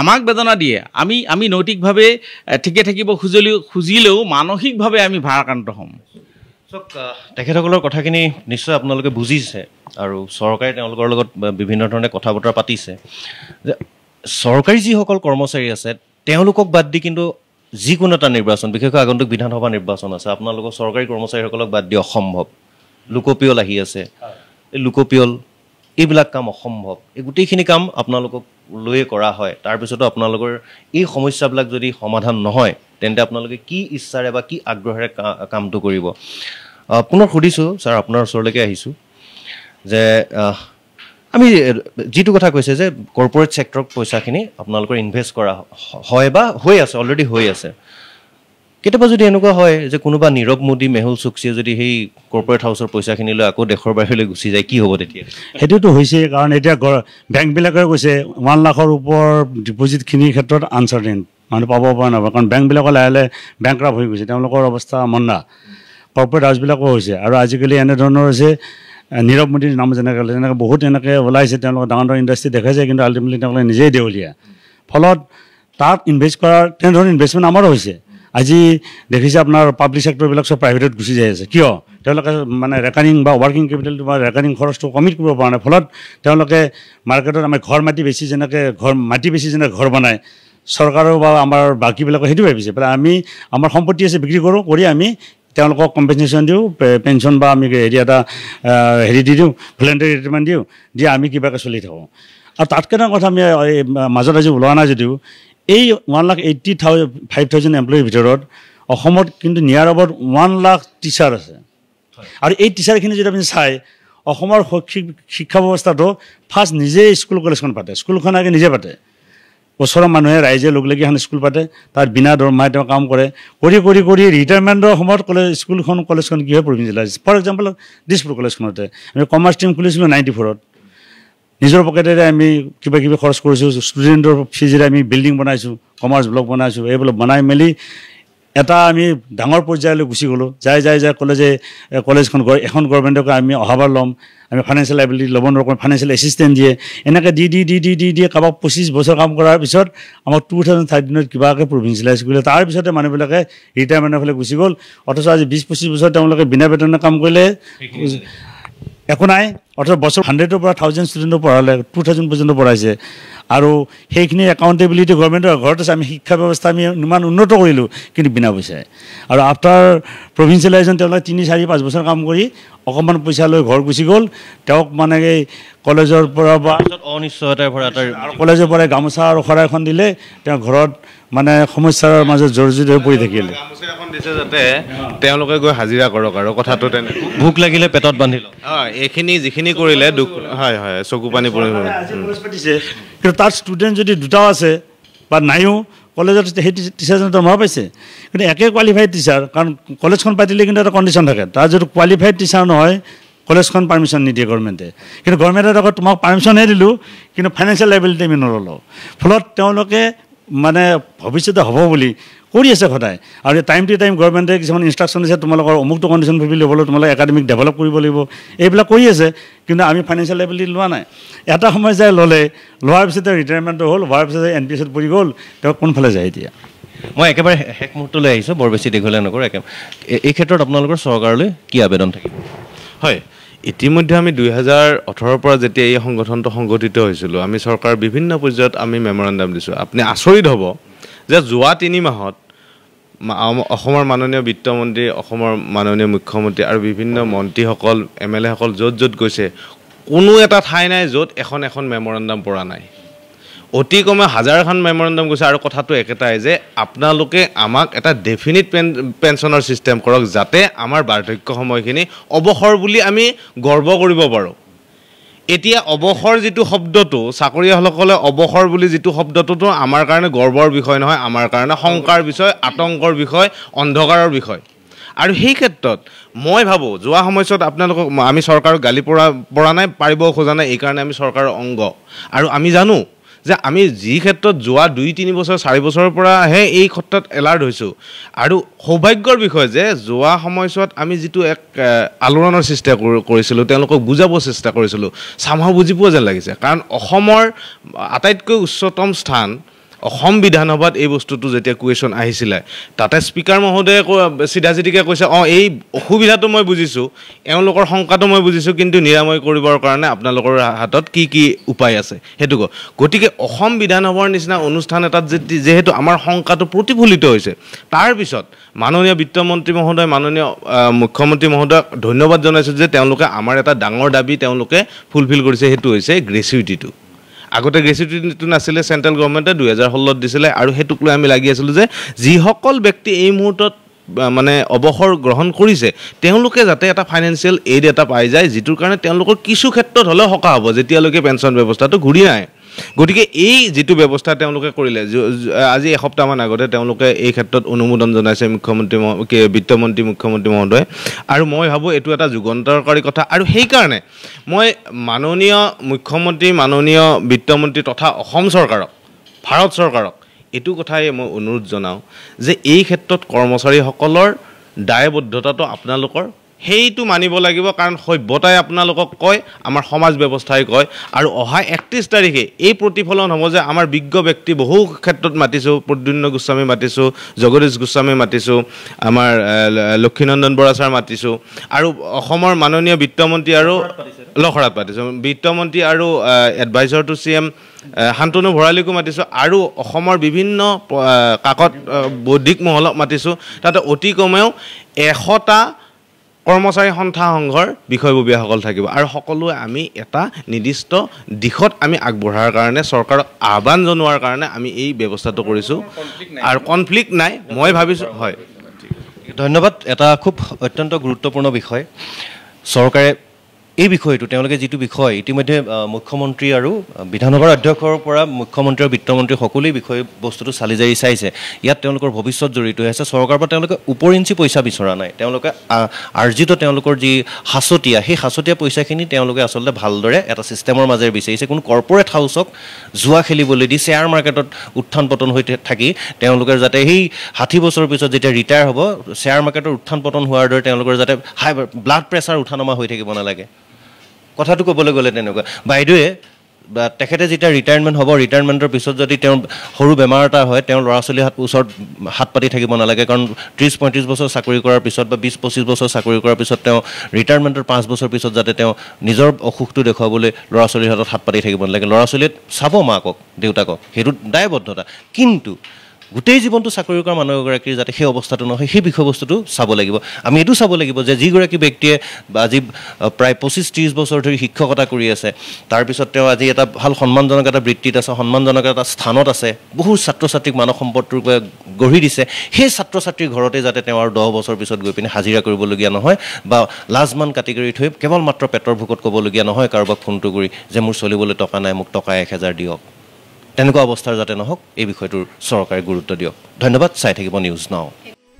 আমাক বেদনা দিয়ে আমি আমি নৈতিকভাৱে ঠিকে থাকিব খুজিলে খুজিলেও মানসিকভাৱে আমি ভাৰাক্ৰান্ত হ'ম চক তেখেতসকলৰ কথাখিনি নিশ্চয় আপোনালোকে বুজিছে আৰু চৰকাৰে তেওঁলোকৰ লগত বিভিন্ন ধৰণে কথা বতৰা পাতিছে যে চৰকাৰী যিসকল কৰ্মচাৰী আছে তেওঁলোকক বাদ দি কিন্তু যিকোনো এটা নিৰ্বাচন বিশেষকৈ আগন্তুক বিধানসভা নিৰ্বাচন আছে আপোনালোকৰ চৰকাৰী কৰ্মচাৰীসকলক বাদ দি অসম্ভৱ লোকপিয়ল আহি আছে এই লোকপিয়ল এইবিলাক কাম অসম্ভৱ এই গোটেইখিনি কাম আপোনালোকক লৈয়ে কৰা হয় তাৰপিছতো আপোনালোকৰ এই সমস্যাবিলাক যদি সমাধান নহয় তেন্তে আপোনালোকে কি ইচ্ছাৰে বা কি আগ্ৰহেৰে কামটো কৰিব পুনৰ সুধিছোঁ ছাৰ আপোনাৰ ওচৰলৈকে আহিছোঁ যে আমি যিটো কথা কৈছে যে কৰ্পৰেট ছেক্টৰক পইচাখিনি আপোনালোকৰ ইনভেষ্ট কৰা হয় বা হৈ আছে অলৰেডি হৈ আছে কেতিয়াবা যদি এনেকুৱা হয় যে কোনোবা নীৰৱ মোদী মেহুল চুক্সিয়ে যদি সেই কৰ্পৰেট হাউচৰ পইচাখিনি লৈ আকৌ দেশৰ বাহিৰলৈ গুচি যায় কি হ'ব তেতিয়া সেইটোতো হৈছে কাৰণ এতিয়া বেংকবিলাকে কৈছে ওৱান লাখৰ ওপৰৰ ডিপজিটখিনিৰ ক্ষেত্ৰত আনচাৰ্টেইন মানুহ পাব পৰা নহ'ব কাৰণ বেংকবিলাকৰ লাহে লাহে বেংক ৰাফ হৈ গৈছে তেওঁলোকৰ অৱস্থা মন্দা কৰ্পৰেট হাউচবিলাকো হৈছে আৰু আজিকালি এনেধৰণৰ হৈছে নীৰৱ মোদীৰ নাম যেনেকৈ ওলাইছে যেনেকৈ বহুত এনেকৈ ওলাইছে তেওঁলোকৰ ডাঙৰ ডাঙৰ ইণ্ডাষ্ট্ৰি দেখাইছে কিন্তু আল্টিমেটলি তেওঁলোকে নিজেই দেউলীয়া ফলত তাত ইনভেষ্ট কৰাৰ তেনেধৰণৰ ইনভেষ্টমেণ্ট আমাৰো হৈছে আজি দেখিছে আপোনাৰ পাব্লিক চেক্টৰবিলাক চব প্ৰাইভেটত গুচি যাই আছে কিয় তেওঁলোকে মানে ৰেকাৰিং বা ৱৰ্কিং কেপিটেলটো বা ৰেকাৰিং খৰচটো কমিট কৰিব পৰা নাই ফলত তেওঁলোকে মাৰ্কেটত আমাৰ ঘৰ মাটি বেছি যেনেকৈ ঘৰ মাটি বেছি যেনেকৈ ঘৰ বনায় চৰকাৰেও বা আমাৰ বাকীবিলাকে সেইটো ভাবিছে পেলাই আমি আমাৰ সম্পত্তি আছে বিক্ৰী কৰোঁ কৰি আমি তেওঁলোকক কম্পেনচেশ্যন দিওঁ পেঞ্চন বা আমি হেৰি এটা হেৰি দি দিওঁ ভলেণ্টেৰী ট্ৰিটমেণ্ট দিওঁ দি আমি কিবাকৈ চলি থাকোঁ আৰু তাতকৈ ডাঙৰ কথা আমি মাজত আজি ওলোৱা নাই যদিও এই one lakh eighty thousand five thousand এমপ্লয়ীৰ ভিতৰত অসমত কিন্তু নিয়াৰ অবাউট ওৱান লাখ টিচাৰ আছে আৰু এই টিচাৰখিনি যদি আপুনি চাই অসমৰ শৈক্ষিক শিক্ষা ব্যৱস্থাটো ফাৰ্ষ্ট নিজে স্কুল কলেজখন পাতে স্কুলখন আগে নিজে পাতে ওচৰৰ মানুহে ৰাইজে লগ লাগি এখন স্কুল পাতে তাত বিনা দৰমহাই তেওঁ কাম কৰে কৰি কৰি কৰি ৰিটায়াৰমেণ্টৰ সময়ত কলেজ স্কুলখন কলেজখন কি হয় প্ৰবীণ জিলাৰ ফৰ এক্সাম্পল দিছপুৰ কলেজখনতে আমি কমাৰ্চ ষ্ট্ৰীম খুলিছিলোঁ নাইণ্টি ফ'ৰত নিজৰ পকেটেৰে আমি কিবা কিবি খৰচ কৰিছোঁ ষ্টুডেণ্টৰ ফিজেৰে আমি বিল্ডিং বনাইছোঁ কমাৰ্চ ব্লক বনাইছোঁ এইবিলাক বনাই মেলি এটা আমি ডাঙৰ পৰ্যায়লৈ গুচি গ'লোঁ যাই যাই যাই ক'লে যে কলেজখন এখন গভৰ্মেণ্টকে আমি অহাবাৰ ল'ম আমি ফাইনেন্সিয়েল লাইবিলিটি ল'ব নোৱাৰোঁ ফাইনেন্সিয়েল এচিষ্টেণ্ট দিয়ে এনেকৈ দি দি দি দি দি দিয়ে কাৰোবাক পঁচিছ বছৰ কাম কৰাৰ পিছত আমাক টু থাউজেণ্ড থাৰ্টিনত কিবাকৈ প্ৰভিঞ্চিয়েলাইজ কৰিলে তাৰপিছতে মানুহবিলাকে ৰিটায়াৰমেণ্টৰ ফালে গুচি গ'ল অথচ আজি বিছ পঁচিছ বছৰ তেওঁলোকে বিনা বেতনে কাম কৰিলে একো নাই অৰ্থাৎ বছৰ হাণ্ড্ৰেডৰ পৰা থাউজেণ্ড ষ্টুডেণ্টো পঢ়ালে টু থাউজেণ্ড পৰ্যন্ত পঢ়াইছে আৰু সেইখিনি একাউণ্টেবিলিটি গভৰ্ণমেণ্টৰ ঘৰত আছে আমি শিক্ষা ব্যৱস্থা আমি ইমান উন্নত কৰিলোঁ কিন্তু বিনা পইচাই আৰু আফটাৰ প্ৰভিঞ্চিয়েলাইজেশ্যন তেওঁলোকে তিনি চাৰি পাঁচ বছৰ কাম কৰি অকণমান পইচা লৈ ঘৰ গুচি গ'ল তেওঁক মানে এই কলেজৰ পৰা বা অনিশ্চয়তাৰ পৰা কলেজৰ পৰা গামোচা আৰু শৰাই এখন দিলে তেওঁ ঘৰত মানে সমস্যাৰ মাজত জৰ্জৰিত হৈ পৰি থাকিল তেওঁলোকে গৈ হাজিৰা কৰক আৰু কথাটো ভোক লাগিলে পেটত বান্ধি লওক এইখিনি যিখিনি কৰিলে দুখ হয় হয় চকু পানী পৰিছে কিন্তু তাত ষ্টুডেণ্ট যদি দুটাও আছে বা নাইও কলেজত সেই টিচাৰজনে দৰমহা পাইছে কিন্তু একে কোৱালিফাইড টিচাৰ কাৰণ কলেজখন পাতিলে কিন্তু এটা কণ্ডিশ্যন থাকে তাৰ যদি কোৱালিফাইড টিচাৰ নহয় কলেজখন পাৰ্মিশ্যন নিদিয়ে গভৰ্ণমেণ্টে কিন্তু গভৰ্ণমেণ্টে তোমাক পাৰ্মিশ্যনহে দিলোঁ কিন্তু ফাইনেন্সিয়েল লাইবিলিটি আমি নল'লোঁ ফলত তেওঁলোকে মানে ভৱিষ্যতে হ'ব বুলি কৰি আছে সদায় আৰু টাইম টু টাইম গভৰ্ণমেণ্টে কিছুমান ইনষ্ট্ৰাকশ্যন দিছে তোমালোকৰ অমুকটো কণ্ডিশ্যন ফুলফিল ল'বলৈ তোমালোকে একাডেমিক ডেভেলপ কৰিব লাগিব এইবিলাক কৰি আছে কিন্তু আমি ফাইনেন্সিয়েল লেবিলিটি লোৱা নাই এটা সময় যায় ল'লে লোৱাৰ পিছতে ৰিটায়াৰমেণ্ট হ'ল হোৱাৰ পিছতে এন পি এছত পৰি গ'ল তেওঁ কোনফালে যায় এতিয়া মই একেবাৰে শেষ মুহূৰ্তলৈ আহিছোঁ বৰ বেছি দীঘলীয়া নকৰোঁ একে এই ক্ষেত্ৰত আপোনালোকৰ চৰকাৰলৈ কি আবেদন থাকিব হয় ইতিমধ্যে আমি দুই হাজাৰ ওঠৰৰ পৰা যেতিয়া এই সংগঠনটো সংগঠিত হৈছিলোঁ আমি চৰকাৰৰ বিভিন্ন পৰ্যায়ত আমি মেমৰেণ্ডাম দিছোঁ আপুনি আচৰিত হ'ব যে যোৱা তিনি মাহত অসমৰ মাননীয় বিত্তমন্ত্ৰী অসমৰ মাননীয় মুখ্যমন্ত্ৰী আৰু বিভিন্ন মন্ত্ৰীসকল এম এল এসকল য'ত য'ত গৈছে কোনো এটা ঠাই নাই য'ত এখন এখন মেমৰেণ্ডাম পৰা নাই অতি কমে হাজাৰখন মেমৰেণ্ডম গৈছে আৰু কথাটো একেটাই যে আপোনালোকে আমাক এটা ডেফিনিট পেন পেঞ্চনৰ ছিষ্টেম কৰক যাতে আমাৰ বাৰ্ধক্য সময়খিনি অৱসৰ বুলি আমি গৰ্ব কৰিব পাৰোঁ এতিয়া অৱসৰ যিটো শব্দটো চাকৰিয়ালসকলে অৱসৰ বুলি যিটো শব্দটোতো আমাৰ কাৰণে গৰ্বৰ বিষয় নহয় আমাৰ কাৰণে শংকাৰ বিষয় আতংকৰ বিষয় অন্ধকাৰৰ বিষয় আৰু সেই ক্ষেত্ৰত মই ভাবোঁ যোৱা সময়ছোৱাত আপোনালোকক আমি চৰকাৰক গালি পৰা পৰা নাই পাৰিব খোজা নাই এইকাৰণে আমি চৰকাৰৰ অংগ আৰু আমি জানো যে আমি যি ক্ষেত্ৰত যোৱা দুই তিনি বছৰ চাৰি বছৰৰ পৰাহে এই ক্ষেত্ৰত এলাৰ্ট হৈছোঁ আৰু সৌভাগ্যৰ বিষয়ে যে যোৱা সময়ছোৱাত আমি যিটো এক আলোড়নৰ সৃষ্টি কৰিছিলোঁ তেওঁলোকক বুজাব চেষ্টা কৰিছিলোঁ চামহা বুজি পোৱা যেন লাগিছে কাৰণ অসমৰ আটাইতকৈ উচ্চতম স্থান অসম বিধানসভাত এই বস্তুটো যেতিয়া কুৱেশ্যন আহিছিলে তাতে স্পীকাৰ মহোদয়ে চিধা চিধিকে কৈছে অঁ এই অসুবিধাটো মই বুজিছোঁ এওঁলোকৰ শংকাটো মই বুজিছোঁ কিন্তু নিৰাময় কৰিবৰ কাৰণে আপোনালোকৰ হাতত কি কি উপায় আছে সেইটো কওক গতিকে অসম বিধানসভাৰ নিচিনা অনুষ্ঠান এটাত যিহেতু আমাৰ শংকাটো প্ৰতিফলিত হৈছে তাৰপিছত মাননীয় বিত্তমন্ত্ৰী মহোদয় মাননীয় মুখ্যমন্ত্ৰী মহোদয়ক ধন্যবাদ জনাইছোঁ যে তেওঁলোকে আমাৰ এটা ডাঙৰ দাবী তেওঁলোকে ফুলফিল কৰিছে সেইটো হৈছে গ্ৰেচুইটিটো আগতে গ্ৰেচুইটিটো নাছিলে চেণ্ট্ৰেল গভৰ্ণমেণ্টে দুহেজাৰ ষোল্লত দিছিলে আৰু সেইটোক লৈ আমি লাগি আছিলোঁ যে যিসকল ব্যক্তি এই মুহূৰ্তত মানে অৱসৰ গ্ৰহণ কৰিছে তেওঁলোকে যাতে এটা ফাইনেন্সিয়েল এইড এটা পাই যায় যিটোৰ কাৰণে তেওঁলোকৰ কিছু ক্ষেত্ৰত হ'লেও সকাহ হ'ব যেতিয়ালৈকে পেঞ্চন ব্যৱস্থাটো ঘূৰি নাহে গতিকে এই যিটো ব্যৱস্থা তেওঁলোকে কৰিলে আজি এসপ্তাহমান আগতে তেওঁলোকে এই ক্ষেত্ৰত অনুমোদন জনাইছে মুখ্যমন্ত্ৰী বিত্তমন্ত্ৰী মুখ্যমন্ত্ৰী মহোদয়ে আৰু মই ভাবোঁ এইটো এটা যুগন্তৰকাৰী কথা আৰু সেইকাৰণে মই মাননীয় মুখ্যমন্ত্ৰী মাননীয় বিত্তমন্ত্ৰী তথা অসম চৰকাৰক ভাৰত চৰকাৰক এইটো কথাই মই অনুৰোধ জনাওঁ যে এই ক্ষেত্ৰত কৰ্মচাৰীসকলৰ দায়বদ্ধতাটো আপোনালোকৰ সেইটো মানিব লাগিব কাৰণ সভ্যতাই আপোনালোকক কয় আমাৰ সমাজ ব্যৱস্থাই কয় আৰু অহা একত্ৰিছ তাৰিখে এই প্ৰতিফলন হ'ব যে আমাৰ বিজ্ঞ ব্যক্তি বহু ক্ষেত্ৰত মাতিছোঁ প্ৰদ্যুন্ন গোস্বামী মাতিছোঁ জগদীশ গোস্বামী মাতিছোঁ আমাৰ লক্ষীনন্দন বৰা ছাৰ মাতিছোঁ আৰু অসমৰ মাননীয় বিত্তমন্ত্ৰী আৰু লখৰাত মাতিছোঁ বিত্তমন্ত্ৰী আৰু adviser to C M Shantanu ভঁৰালীকো মাতিছোঁ আৰু অসমৰ বিভিন্ন কাকত বৌদ্ধিক মহলক মাতিছোঁ তাতে অতি কমেও এশটা কৰ্মচাৰী সন্থা সংঘৰ বিষয়ববীয়াসকল থাকিব আৰু সকলোৱে আমি এটা নিৰ্দিষ্ট দিশত আমি আগবঢ়াৰ কাৰণে চৰকাৰক আহ্বান জনোৱাৰ কাৰণে আমি এই ব্যৱস্থাটো কৰিছোঁ আৰু কনফ্লিক্ট নাই মই ভাবিছোঁ হয় ধন্যবাদ এটা খুব অত্যন্ত গুৰুত্বপূৰ্ণ বিষয় চৰকাৰে এই বিষয়টো তেওঁলোকে যিটো বিষয় ইতিমধ্যে মুখ্যমন্ত্ৰী আৰু বিধানসভাৰ অধ্যক্ষৰ পৰা মুখ্যমন্ত্ৰী আৰু বিত্তমন্ত্ৰী সকলোৱেই বিষয়বস্তুটো চালি জাৰি চাইছে ইয়াত তেওঁলোকৰ ভৱিষ্যত জড়িত হৈ আছে চৰকাৰৰ পৰা তেওঁলোকে ওপৰঞ্চি পইচা বিচৰা নাই তেওঁলোকে আৰ্জিত তেওঁলোকৰ যি সাঁচতীয়া সেই সাঁচতীয়া পইচাখিনি তেওঁলোকে আচলতে ভালদৰে এটা ছিষ্টেমৰ মাজেৰে বিচাৰিছে কোনো কৰ্পৰেট হাউচক জুৱা খেলিবলৈ দি শ্বেয়াৰ মাৰ্কেটত উত্থান পতন হৈ থাকি তেওঁলোকে যাতে সেই ষাঠি বছৰৰ পিছত যেতিয়া ৰিটায়াৰ হ'ব শ্বেয়াৰ মাৰ্কেটৰ উত্থান পতন হোৱাৰ দৰে তেওঁলোকৰ যাতে হাই ব্লাড প্ৰেছাৰ উঠা নমা হৈ থাকিব নালাগে কথাটো ক'বলৈ গ'লে তেনেকুৱা বাইদেৱে বা তেখেতে যেতিয়া ৰিটায়াৰমেণ্ট হ'ব ৰিটায়াৰমেণ্টৰ পিছত যদি তেওঁ সৰু বেমাৰ এটা হয় তেওঁ ল'ৰা ছোৱালী হাত ওচৰত হাত পাতি থাকিব নালাগে কাৰণ ত্ৰিছ পঁয়ত্ৰিছ বছৰ চাকৰি কৰাৰ পিছত বা বিছ পঁচিছ বছৰ চাকৰি কৰাৰ পিছত তেওঁ ৰিটায়াৰমেণ্টৰ পাঁচ বছৰ পিছত যাতে তেওঁ নিজৰ অসুখটো দেখুৱাবলৈ ল'ৰা ছোৱালীৰ হাতত হাত পাতি থাকিব নালাগে ল'ৰা ছোৱালীয়ে চাব মাকক দেউতাকক সেইটো দায়বদ্ধতা কিন্তু গোটেই জীৱনটো চাকৰি কৰা মানুহ এগৰাকীৰ যাতে সেই অৱস্থাটো নহয় সেই বিষয়বস্তুটো চাব লাগিব আমি এইটো চাব লাগিব যে যিগৰাকী ব্যক্তিয়ে আজি প্ৰায় পঁচিছ ত্ৰিছ বছৰ ধৰি শিক্ষকতা কৰি আছে তাৰপিছত তেওঁ আজি এটা ভাল সন্মানজনক এটা বৃত্তিত আছে সন্মানজনক এটা স্থানত আছে বহু ছাত্ৰ ছাত্ৰীক মানৱ সম্পদটোৰ পৰা গঢ়ি দিছে সেই ছাত্ৰ ছাত্ৰীৰ ঘৰতে যাতে তেওঁ আৰু দহ বছৰ পিছত গৈ পিনি হাজিৰা কৰিবলগীয়া নহয় বা লাজমান কৰি থৈ কেৱল মাত্ৰ পেটৰ ভোকত ক'বলগীয়া নহয় কাৰোবাক ফোনটো কৰি যে মোৰ চলিবলৈ টকা নাই মোক টকা এক হেজাৰ দিয়ক তেনেকুৱা অৱস্থাৰ যাতে নহওক এই বিষয়টোৰ চৰকাৰে গুৰুত্ব দিয়ক ধন্যবাদ চাই থাকিব নিউজ নাও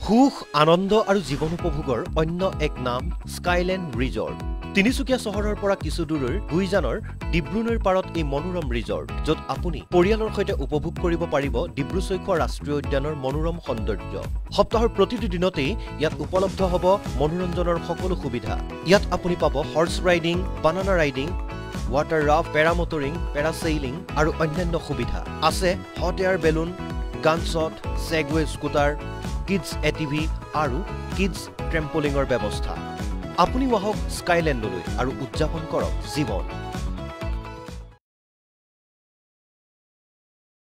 সুখ আনন্দ আৰু জীৱন উপভোগৰ অন্য এক নাম স্কাইলেণ্ড ৰিজৰ্ট তিনিচুকীয়া চহৰৰ পৰা কিছু দূৰৈৰ গুইজানৰ ডিব্ৰু নৈৰ পাৰত এই মনোৰম ৰিজৰ্ট য'ত আপুনি পৰিয়ালৰ সৈতে উপভোগ কৰিব পাৰিব ডিব্ৰু চৈখোৱা ৰাষ্ট্ৰীয় উদ্যানৰ মনোৰম সৌন্দৰ্য সপ্তাহৰ প্ৰতিটো দিনতেই ইয়াত উপলব্ধ হ'ব মনোৰঞ্জনৰ সকলো সুবিধা ইয়াত আপুনি পাব horse riding banana riding water raft paramotoring parasailing আৰু অন্যান্য সুবিধা আছে hot air balloon gunshot Segway scooter kids A TV আৰু কিডছ ট্ৰেম্পলিঙৰ ব্যৱস্থা আপুনি আহক স্কাইলেণ্ডলৈ আৰু উদযাপন কৰক জীৱন